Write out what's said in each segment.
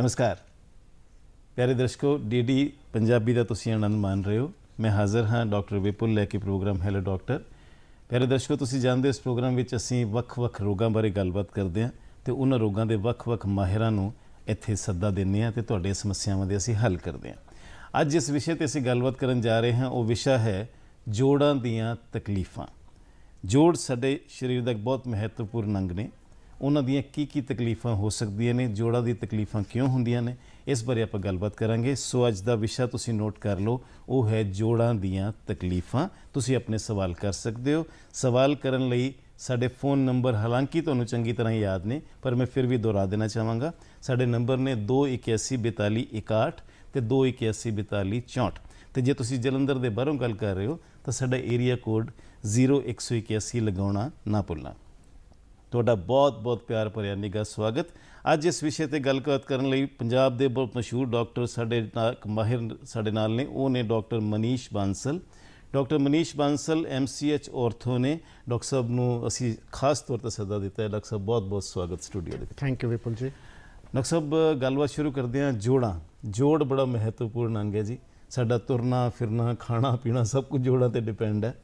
ਨਮਸਕਾਰ ਪਿਆਰੇ ਦਰਸ਼ਕੋ ਡੀਡੀ ਪੰਜਾਬੀ ਦਾ ਤੁਸੀਂ ਆਨੰਦ ਮਾਣ ਰਹੇ ਹੋ ਮੈਂ ਹਾਜ਼ਰ ਹਾਂ ਡਾਕਟਰ ਵਿਪੁਲ ਲੈ ਕੇ ਪ੍ਰੋਗਰਾਮ ਹੈਲੋ ਡਾਕਟਰ ਪਿਆਰੇ ਦਰਸ਼ਕੋ ਤੁਸੀਂ ਜਾਣਦੇ ਹੋ ਇਸ ਪ੍ਰੋਗਰਾਮ ਵਿੱਚ ਅਸੀਂ ਵੱਖ-ਵੱਖ ਰੋਗਾਂ ਬਾਰੇ ਗੱਲਬਾਤ ਕਰਦੇ ਹਾਂ ਤੇ ਉਹਨਾਂ ਰੋਗਾਂ ਦੇ ਵੱਖ-ਵੱਖ ਮਾਹਿਰਾਂ ਨੂੰ ਇੱਥੇ ਸੱਦਾ ਦਿੰਨੇ ਆ ਤੇ ਤੁਹਾਡੇ ਸਮੱਸਿਆਵਾਂ ਦੇ ਅਸੀਂ ਹੱਲ ਕਰਦੇ ਹਾਂ ਅੱਜ ਜਿਸ ਵਿਸ਼ੇ ਤੇ ਅਸੀਂ ਗੱਲਬਾਤ ਕਰਨ ਜਾ ਰਹੇ ਹਾਂ ਉਹ ਵਿਸ਼ਾ ਹੈ ਜੋੜਾਂ ਦੀਆਂ ਤਕਲੀਫਾਂ ਜੋੜ ਸਾਡੇ ਸਰੀਰ ਦਾ ਬਹੁਤ ਮਹੱਤਵਪੂਰਨ ਅੰਗ ਨੇ ਉਹਨਾਂ ਦੀਆਂ ਕੀ ਕੀ ਤਕਲੀਫਾਂ ਹੋ ਸਕਦੀਆਂ ਨੇ ਜੋੜਾਂ ਦੀ ਤਕਲੀਫਾਂ ਕਿਉਂ ਹੁੰਦੀਆਂ ਨੇ ਇਸ ਬਾਰੇ ਆਪਾਂ ਗੱਲਬਾਤ ਕਰਾਂਗੇ ਸੋ ਅੱਜ ਦਾ ਵਿਸ਼ਾ ਤੁਸੀਂ ਨੋਟ ਕਰ ਲਓ ਉਹ ਹੈ ਜੋੜਾਂ ਦੀਆਂ ਤਕਲੀਫਾਂ ਤੁਸੀਂ ਆਪਣੇ ਸਵਾਲ ਕਰ ਸਕਦੇ ਹੋ ਸਵਾਲ ਕਰਨ ਲਈ ਸਾਡੇ ਫੋਨ ਨੰਬਰ ਹਾਲਾਂਕਿ ਤੁਹਾਨੂੰ ਚੰਗੀ ਤਰ੍ਹਾਂ ਯਾਦ ਨੇ ਪਰ ਮੈਂ ਫਿਰ ਵੀ ਦੁਹਰਾ ਦੇਣਾ ਚਾਹਾਂਗਾ ਸਾਡੇ ਨੰਬਰ ਨੇ 2814241 ਤੇ 2814244 ਤੇ ਜੇ ਤੁਸੀਂ ਜਲੰਧਰ ਦੇ ਬਾਹਰੋਂ ਗੱਲ ਕਰ ਰਹੇ ਹੋ ਤਾਂ ਸਾਡਾ ਏਰੀਆ ਕੋਡ 0181 ਲਗਾਉਣਾ ਨਾ ਭੁੱਲਣਾ ਤੁਹਾਡਾ ਬਹੁਤ-ਬਹੁਤ ਪਿਆਰ ਭਰਿਆ ਨਿੱਘਾ ਸਵਾਗਤ ਅੱਜ ਇਸ ਵਿਸ਼ੇ ਤੇ ਗੱਲਬਾਤ ਕਰਨ ਲਈ ਪੰਜਾਬ ਦੇ ਬਹੁਤ ਮਸ਼ਹੂਰ ਡਾਕਟਰ ਸਾਡੇ ਇੱਕ ਮਾਹਿਰ ਸਾਡੇ ਨਾਲ ਨੇ ਉਹ ਨੇ doctor Manish Bansal doctor Manish Bansal MCh ortho ਨੇ ਡਾਕਟਰ ਸਾਹਿਬ ਨੂੰ ਅਸੀਂ ਖਾਸ ਤੌਰ ਤੇ ਸੱਦਾ ਦਿੱਤਾ ਹੈ ਡਾਕਟਰ ਸਾਹਿਬ ਬਹੁਤ-ਬਹੁਤ ਸਵਾਗਤ ਸਟੂਡੀਓ ਦੇ ਵਿੱਚ ਥੈਂਕ ਯੂ ਵਿਪੁਲ ਜੀ ਡਾਕਟਰ ਸਾਹਿਬ ਗੱਲਬਾਤ ਸ਼ੁਰੂ ਕਰਦੇ ਹਾਂ ਜੋੜਾਂ ਜੋੜ ਬੜਾ ਮਹੱਤਵਪੂਰਨ ਅੰਗ ਹੈ ਜੀ ਸਾਡਾ ਤੁਰਨਾ ਫਿਰਨਾ ਖਾਣਾ ਪੀਣਾ ਸਭ ਕੁਝ ਜੋੜਾਂ ਤੇ ਡਿਪੈਂਡ ਹੈ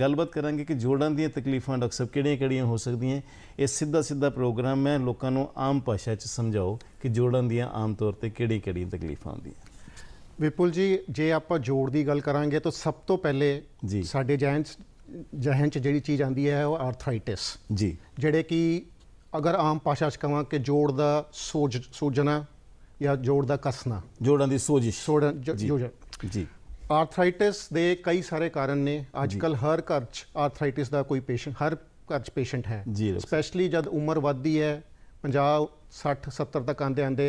ਗੱਲਬਾਤ ਕਰਾਂਗੇ ਕਿ ਜੋੜਾਂ ਦੀਆਂ ਤਕਲੀਫਾਂ ਡਾਕਟਰ ਸਾਹਿਬ ਕਿਹੜੀਆਂ-ਕਿਹੜੀਆਂ ਹੋ ਸਕਦੀਆਂ ਇਹ ਸਿੱਧਾ-ਸਿੱਧਾ ਪ੍ਰੋਗਰਾਮ ਹੈ ਲੋਕਾਂ ਨੂੰ ਆਮ ਭਾਸ਼ਾ 'ਚ ਸਮਝਾਓ ਕਿ ਜੋੜਾਂ ਦੀਆਂ ਆਮ ਤੌਰ ਤੇ ਕਿਹੜੀ-ਕਿਹੜੀਆਂ ਤਕਲੀਫਾਂ ਹੁੰਦੀਆਂ ਵਿਪੁਲ ਜੀ ਜੇ ਆਪਾਂ ਜੋੜ ਦੀ ਗੱਲ ਕਰਾਂਗੇ ਤਾਂ ਸਭ ਤੋਂ ਪਹਿਲੇ ਸਾਡੇ ਜਾਇੰਟਸ ਜਹਨ ਚ ਜਿਹੜੀ ਚੀਜ਼ ਆਂਦੀ ਹੈ ਉਹ ਆਰਥਰਾਈਟਿਸ ਜੀ ਜਿਹੜੇ ਕਿ ਅਗਰ ਆਮ ਭਾਸ਼ਾ ਚ ਕਹਾਂ ਕਿ ਜੋੜ ਦਾ ਸੋਜ ਸੋਜਣਾ ਜਾਂ ਜੋੜ ਦਾ ਕੱਸਣਾ ਜੋੜਾਂ ਦੀ ਸੋਜਿਸ਼ ਜੀ ਜੀ ਆਰਥਰਾਈਟਿਸ ਦੇ ਕਈ ਸਾਰੇ ਕਾਰਨ ਨੇ ਅੱਜ ਕੱਲ ਹਰ ਘਰ 'ਚ ਆਰਥਰਾਈਟਿਸ ਦਾ ਕੋਈ ਪੇਸ਼ੈਂਟ ਹਰ ਘਰ 'ਚ ਪੇਸ਼ੈਂਟ ਹੈ ਸਪੈਸ਼ਲੀ ਜਦ ਉਮਰ ਵੱਧਦੀ ਹੈ 50 60 70 ਤੱਕ ਆਂਦੇ ਆਂਦੇ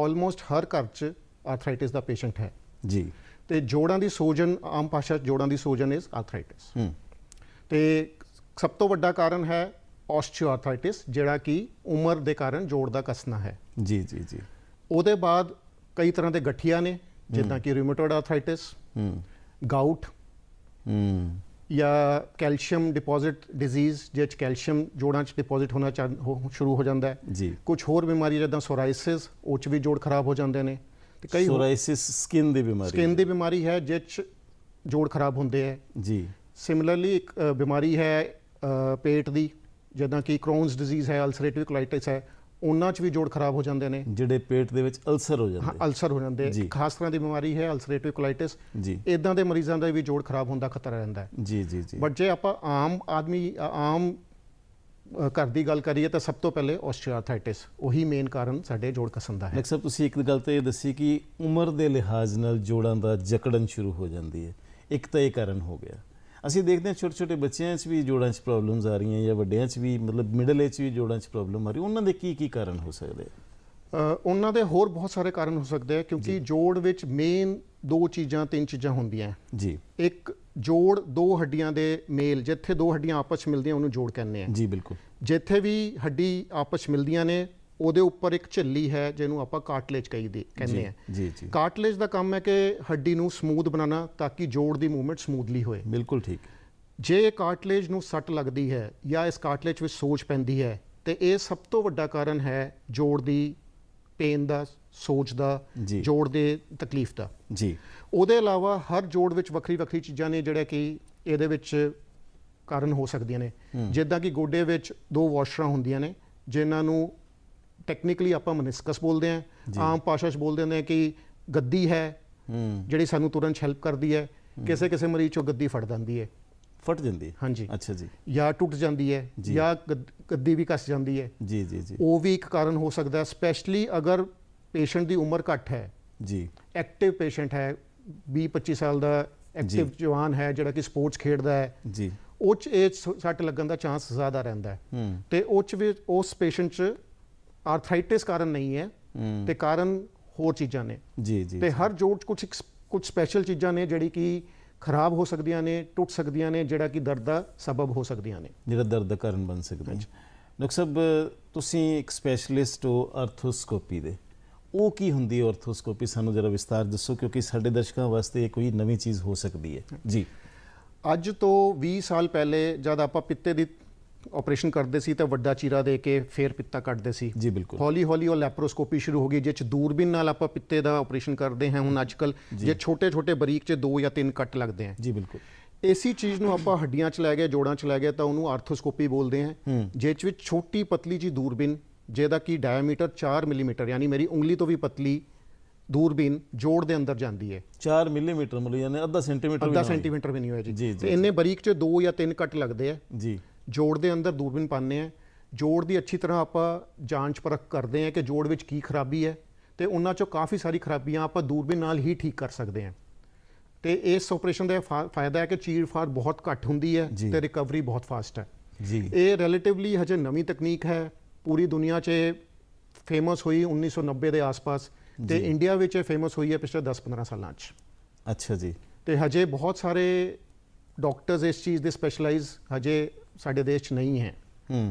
ਆਲਮੋਸਟ ਹਰ ਘਰ 'ਚ ਆਰਥਰਾਈਟਿਸ ਦਾ ਪੇਸ਼ੈਂਟ ਹੈ ਜੀ ਤੇ ਜੋੜਾਂ ਦੀ ਸੋਜਨ ਆਮ ਪਾਸ਼ਾ ਜੋੜਾਂ ਦੀ ਸੋਜਨ ਇਜ਼ ਆਰਥਰਾਈਟਿਸ ਤੇ ਸਭ ਤੋਂ ਵੱਡਾ ਕਾਰਨ ਹੈ ਆਰਥਰਾਈਟਿਸ ਜਿਹੜਾ ਕਿ ਉਮਰ ਦੇ ਕਾਰਨ ਜੋੜ ਦਾ ਕਸਣਾ ਹੈ ਜੀ ਜੀ ਜੀ ਉਹਦੇ ਬਾਅਦ ਕਈ ਤਰ੍ਹਾਂ ਦੇ ਗੱਠੀਆਂ ਨੇ ਜਿੱਦਾਂ ਕਿ ਰਿਊਮੇਟੋਇਡ ਆਰਥਰਾਈਟਿਸ ਗਾਊਟ ਜਾਂ ਕੈਲਸ਼ੀਅਮ ਡਿਪੋਜ਼ਿਟ ਡਿਜ਼ੀਜ਼ ਜਿਹਚ ਕੈਲਸ਼ੀਅਮ ਜੋੜਾਂ 'ਚ ਡਿਪੋਜ਼ਿਟ ਹੋਣਾ ਸ਼ੁਰੂ ਹੋ ਜਾਂਦਾ ਹੈ ਜੀ ਕੁਝ ਹੋਰ ਬਿਮਾਰੀਆਂ ਜਿੱਦਾਂ ਸੋਰਾਇਸਿਸ ਉਹ 'ਚ ਵੀ ਜੋੜ ਖਰਾਬ ਹੋ ਜਾਂਦੇ ਨੇ ਤੇ ਕਈ ਸੋਰਾਇਸਿਸ ਸਕਿਨ ਦੀ ਬਿਮਾਰੀ ਸਕਿਨ ਦੀ ਬਿਮਾਰੀ ਹੈ ਜਿਹਚ ਜੋੜ ਖਰਾਬ ਹੁੰਦੇ ਹੈ ਜੀ ਸਿਮਿਲਰਲੀ ਇੱਕ ਬਿਮਾਰੀ ਹੈ ਪੇਟ ਦੀ ਜਿੱਦਾਂ ਕਿ ਕ੍ਰੋਨਸ ਡਿਜ਼ੀਜ਼ ਹੈ ਅਲਸਰੇਟਿਵ ਕੋਲਾਈਟਿਸ ਹੈ ਉਹਨਾਂ 'ਚ ਵੀ ਜੋੜ ਖਰਾਬ ਹੋ ਜਾਂਦੇ ਨੇ ਜਿਹੜੇ ਪੇਟ ਦੇ ਵਿੱਚ ਅਲਸਰ ਹੋ ਜਾਂਦੇ ਹਾਂ ਅਲਸਰ ਹੋ ਜਾਂਦੇ ਖਾਸ ਤਰ੍ਹਾਂ ਦੀ ਬਿਮਾਰੀ ਹੈ ਅਲਸਰੇਟਿਵ ਕੋਲਾਈਟਿਸ ਇਦਾਂ ਦੇ ਮਰੀਜ਼ਾਂ ਦਾ ਵੀ ਜੋੜ ਖਰਾਬ ਹੋਣ ਦਾ ਖਤਰਾ ਰਹਿੰਦਾ ਹੈ ਜੀ ਜੀ ਜੀ ਬਟ ਜੇ ਆਪਾਂ ਆਮ ਆਦਮੀ ਆਮ ਘਰ ਦੀ ਗੱਲ ਕਰੀਏ ਤਾਂ ਸਭ ਤੋਂ ਪਹਿਲੇ ਆਸਟੀਓਆਰਥਾਈਟਿਸ ਉਹੀ ਮੇਨ ਕਾਰਨ ਸਾਡੇ ਜੋੜ ਕਸਣ ਦਾ ਹੈ ਡਾਕਟਰ ਸਾਹਿਬ ਤੁਸੀਂ ਇੱਕ ਗੱਲ ਤੇ ਦੱਸੀ ਕਿ ਉਮਰ ਦੇ ਲਿਹਾਜ਼ ਨਾਲ ਜੋੜਾਂ ਦਾ ਜਕੜਨ ਸ਼ੁਰੂ ਹੋ ਜਾਂਦੀ ਹੈ ਇੱਕ ਤਾਂ ਇਹ ਕਾਰਨ ਹੋ ਗਿਆ ਅਸੀਂ ਦੇਖਦੇ ਹਾਂ ਛੋਟੇ ਛੋਟੇ ਬੱਚਿਆਂ 'ਚ ਵੀ ਜੋੜਾਂ 'ਚ ਪ੍ਰੋਬਲਮਸ ਆ ਰਹੀਆਂ ਜਾਂ ਵੱਡਿਆਂ 'ਚ ਵੀ ਮਤਲਬ ਮਿਡਲ ਏਜ 'ਚ ਵੀ ਜੋੜਾਂ 'ਚ ਪ੍ਰੋਬਲਮ ਆ ਰਹੀ ਉਹਨਾਂ ਦੇ ਕੀ ਕੀ ਕਾਰਨ ਹੋ ਸਕਦੇ ਆ ਉਹਨਾਂ ਦੇ ਹੋਰ ਬਹੁਤ ਸਾਰੇ ਕਾਰਨ ਹੋ ਸਕਦੇ ਆ ਕਿਉਂਕਿ ਜੋੜ ਵਿੱਚ ਮੇਨ ਦੋ ਚੀਜ਼ਾਂ ਤਿੰਨ ਚੀਜ਼ਾਂ ਹੁੰਦੀਆਂ ਜੀ ਇੱਕ ਜੋੜ ਦੋ ਹੱਡੀਆਂ ਦੇ ਮੇਲ ਜਿੱਥੇ ਦੋ ਹੱਡੀਆਂ ਆਪਸ ਵਿੱਚ ਮਿਲਦੀਆਂ ਉਹਨੂੰ ਜੋੜ ਕਹਿੰਦੇ ਆ ਜੀ ਬਿਲਕੁਲ ਜਿੱਥੇ ਵੀ ਹੱਡੀ ਆਪਸ ਵਿੱਚ ਮਿਲਦੀਆਂ ਨੇ ਉਹਦੇ ਉੱਪਰ ਇੱਕ ਝੱਲੀ ਹੈ ਜਿਹਨੂੰ ਆਪਾਂ ਕਾਰਟਲੇਜ ਕਹਿੰਦੇ ਕਹਿੰਦੇ ਆ ਜੀ ਜੀ ਕਾਰਟਲੇਜ ਦਾ ਕੰਮ ਹੈ ਕਿ ਹੱਡੀ ਨੂੰ ਸਮੂਥ ਬਣਾਉਣਾ ਤਾਂ ਕਿ ਜੋੜ ਦੀ ਮੂਵਮੈਂਟ ਸਮੂਥਲੀ ਹੋਏ ਬਿਲਕੁਲ ਠੀਕ ਜੇ ਇਹ ਕਾਰਟਲੇਜ ਨੂੰ ਸੱਟ ਲੱਗਦੀ ਹੈ ਜਾਂ ਇਸ ਕਾਰਟਲੇਜ ਵਿੱਚ ਸੋਜ ਪੈਂਦੀ ਹੈ ਤੇ ਇਹ ਸਭ ਤੋਂ ਵੱਡਾ ਕਾਰਨ ਹੈ ਜੋੜ ਦੀ ਪੇਨ ਦਾ ਸੋਜ ਦਾ ਜੋੜ ਦੇ ਤਕਲੀਫ ਦਾ ਜੀ ਉਹਦੇ ਇਲਾਵਾ ਹਰ ਜੋੜ ਵਿੱਚ ਵੱਖਰੀ ਵੱਖਰੀ ਚੀਜ਼ਾਂ ਨੇ ਜਿਹੜਾ ਕਿ ਇਹਦੇ ਵਿੱਚ ਕਾਰਨ ਹੋ ਸਕਦੀਆਂ ਨੇ ਜਿੱਦਾਂ ਕਿ ਗੋਡੇ ਵਿੱਚ ਦੋ ਵਾਸ਼ਰਾਂ ਹੁੰਦੀਆਂ ਨੇ ਜਿਨ੍ਹਾਂ ਨੂੰ ਟੈਕਨੀਕਲੀ ਆਪਾਂ ਮਨਿਸਕਸ ਬੋਲਦੇ ਆਂ ਆਮ ਭਾਸ਼ਾ 'ਚ ਬੋਲਦੇ ਹੁੰਦੇ ਆ ਕਿ ਗੱਦੀ ਹੈ ਜਿਹੜੀ ਸਾਨੂੰ ਤੁਰੰਤ ਹੈਲਪ ਕਰਦੀ ਹੈ ਕਿਸੇ ਕਿਸੇ ਮਰੀਜ਼ 'ਚੋਂ ਗੱਦੀ ਫਟ ਜਾਂਦੀ ਹੈ ਫਟ ਜਾਂਦੀ ਹੈ ਹਾਂਜੀ ਅੱਛਾ ਜੀ ਜਾਂ ਟੁੱਟ ਜਾਂਦੀ ਹੈ ਜਾਂ ਗੱਦੀ ਵੀ ਕੱਸ ਜਾਂਦੀ ਹੈ ਜੀ ਜੀ ਜੀ ਉਹ ਵੀ ਇੱਕ ਕਾਰਨ ਹੋ ਸਕਦਾ ਸਪੈਸ਼ਲੀ ਅਗਰ ਪੇਸ਼ੈਂਟ ਦੀ ਉਮਰ ਘੱਟ ਹੈ ਜੀ ਐਕਟਿਵ ਪੇਸ਼ੈਂਟ ਹੈ 20 25 ਸਾਲ ਦਾ ਐਕਟਿਵ ਜਵਾਨ ਹੈ ਜਿਹੜਾ ਕਿ ਸਪੋਰਟਸ ਖੇਡਦਾ ਹੈ ਜੀ ਉਹ ਚ ਇਹ ਸੱਟ ਲੱਗਣ ਦਾ ਚਾਂਸ ਜ਼ਿਆਦਾ ਰਹਿੰਦਾ ਹੈ ਤੇ ਉਹ ਚ ਵੀ ਉਸ ਪੇਸ਼ੈਂਟ ਚ ਆਰਥਰਾਈਟਿਸ ਕਾਰਨ ਨਹੀਂ ਹੈ ਤੇ ਕਾਰਨ ਹੋਰ ਚੀਜ਼ਾਂ ਨੇ ਜੀ ਜੀ ਤੇ ਹਰ ਜੋੜ ਕੁਝ ਕੁਝ ਸਪੈਸ਼ਲ ਚੀਜ਼ਾਂ ਨੇ ਜਿਹੜੀ ਕਿ ਖਰਾਬ ਹੋ ਸਕਦੀਆਂ ਨੇ ਟੁੱਟ ਸਕਦੀਆਂ ਨੇ ਜਿਹੜਾ ਕਿ ਦਰਦ ਦਾ ਸਬਬ ਹੋ ਸਕਦੀਆਂ ਨੇ ਜਿਹੜਾ ਦਰਦ ਦਾ ਕਾਰਨ ਬਣ ਸਕਦਾ ਹੈ ਡਾਕਟਰ ਤੁਸੀਂ ਇੱਕ ਸਪੈਸ਼ਲਿਸਟ ਹੋ ਆਰਥੋਸਕੋਪੀ ਦੇ ਉਹ ਕੀ ਹੁੰਦੀ ਹੈ ਆਰਥੋਸਕੋਪੀ ਸਾਨੂੰ ਜਰਾ ਵਿਸਤਾਰ ਦੱਸੋ ਕਿਉਂਕਿ ਸਾਡੇ ਦਰਸ਼ਕਾਂ ਵਾਸਤੇ ਇਹ ਕੋਈ ਨਵੀਂ ਚੀਜ਼ ਹੋ ਸਕਦੀ ਹੈ ਜੀ ਅੱਜ ਤੋਂ 20 ਸਾਲ ਪਹਿਲੇ ਜਦ ਆਪਾਂ ਪਿੱਤੇ ਦੀ ਆਪਰੇਸ਼ਨ ਕਰਦੇ ਸੀ ਤਾਂ ਵੱਡਾ ਚੀਰਾ ਦੇ ਕੇ ਫੇਰ ਪਿੱਤਾ ਕੱਢਦੇ ਸੀ ਜੀ ਬਿਲਕੁਲ ਹੌਲੀ ਹੌਲੀ ਉਹ ਲੈਪਰੋਸਕੋਪੀ ਸ਼ੁਰੂ ਹੋ ਗਈ ਜਿਸ ਚ ਦੂਰਬੀਨ ਨਾਲ ਆਪਾਂ ਪਿੱਤੇ ਦਾ ਆਪਰੇਸ਼ਨ ਕਰਦੇ ਹਾਂ ਹੁਣ ਅੱਜਕੱਲ ਜੇ ਛੋਟੇ ਛੋਟੇ ਬਰੀਕ ਚ ਦੋ ਜਾਂ ਤਿੰਨ ਕੱਟ ਲੱਗਦੇ ਆ ਜੀ ਬਿਲਕੁਲ ਇਸੀ ਚੀਜ਼ ਨੂੰ ਆਪਾਂ ਹੱਡੀਆਂ ਚ ਲੈ ਗਏ ਜੋੜਾਂ ਚ ਲੈ ਗਏ ਤਾਂ ਉਹਨੂੰ ਆਰਥੋਸਕੋਪੀ ਬੋਲਦੇ ਹਾਂ ਜਿਸ ਵਿੱਚ ਛੋਟੀ ਪਤਲੀ ਜੀ ਦੂਰਬੀਨ ਜਿਹਦਾ ਕੀ ਡਾਇਆਮੀਟਰ 4 ਮਿਲੀਮੀਟਰ ਯਾਨੀ ਮੇਰੀ ਉਂਗਲੀ ਤੋਂ ਵੀ ਪਤਲੀ ਦੂਰਬੀਨ ਜੋੜ ਦੇ ਅੰਦਰ ਜਾਂਦੀ ਹੈ 4 ਮਿਲੀਮੀਟਰ ਮਤਲਬ ਯਾਨੀ ਅੱਧਾ ਸੈਂਟੀਮੀਟਰ ਵੀ ਅੱਧਾ ਸੈਂਟੀਮੀਟਰ ਵੀ ਨਹੀਂ ਹੋਇਆ ਜੀ ਤੇ ਇੰਨੇ ਬਰੀਕ ਚ ਦੋ ਜਾਂ ਤਿੰਨ ਕੱਟ ਲੱਗਦੇ ਆ ਜੀ ਜੋੜ ਦੇ ਅੰਦਰ ਦੂਰਬੀਨ ਪਾਉਂਦੇ ਆ ਜੋੜ ਦੀ ਅੱਛੀ ਤਰ੍ਹਾਂ ਆਪਾਂ ਜਾਂਚ ਪਰਖ ਕਰਦੇ ਆ ਕਿ ਜੋੜ ਵਿੱਚ ਕੀ ਖਰਾਬੀ ਹੈ ਤੇ ਉਹਨਾਂ ਚੋਂ ਕਾਫੀ ਸਾਰੀ ਖਰਾਬੀਆਂ ਆਪਾਂ ਦੂਰਬੀਨ ਨਾਲ ਹੀ ਠੀਕ ਕਰ ਸਕਦੇ ਆ ਤੇ ਇਸ ਆਪਰੇਸ਼ਨ ਦਾ ਫਾਇਦਾ ਹੈ ਕਿ ਚੀਰ ਫਾੜ ਬਹੁਤ ਘੱਟ ਹੁੰਦੀ ਹੈ ਤੇ ਰਿਕਵਰੀ ਬਹੁਤ ਫਾਸਟ ਹੈ ਜੀ ਇਹ ਰਿਲੇਟਿਵਲੀ ਹਜੇ ਨਵੀਂ ਤਕਨੀਕ ਹੈ ਪੂਰੀ ਦੁਨੀਆ 'ਚ ਫੇਮਸ ਹੋਈ 1990 ਦੇ ਆਸ-ਪਾਸ ਤੇ ਇੰਡੀਆ ਵਿੱਚ ਫੇਮਸ ਹੋਈ ਹੈ ਪਿਛਲੇ 10-15 ਸਾਲਾਂ 'ਚ ਅੱਛਾ ਜੀ ਤੇ ਹਜੇ ਬਹੁਤ ਸਾਰੇ ਡਾਕਟਰਸ ਇਸ ਚੀਜ਼ ਦੇ ਸਪੈਸ਼ਲਾਈਜ਼ ਹਜੇ ਸਾਡੇ ਦੇਸ਼ 'ਚ ਨਹੀਂ ਹੈ ਹੂੰ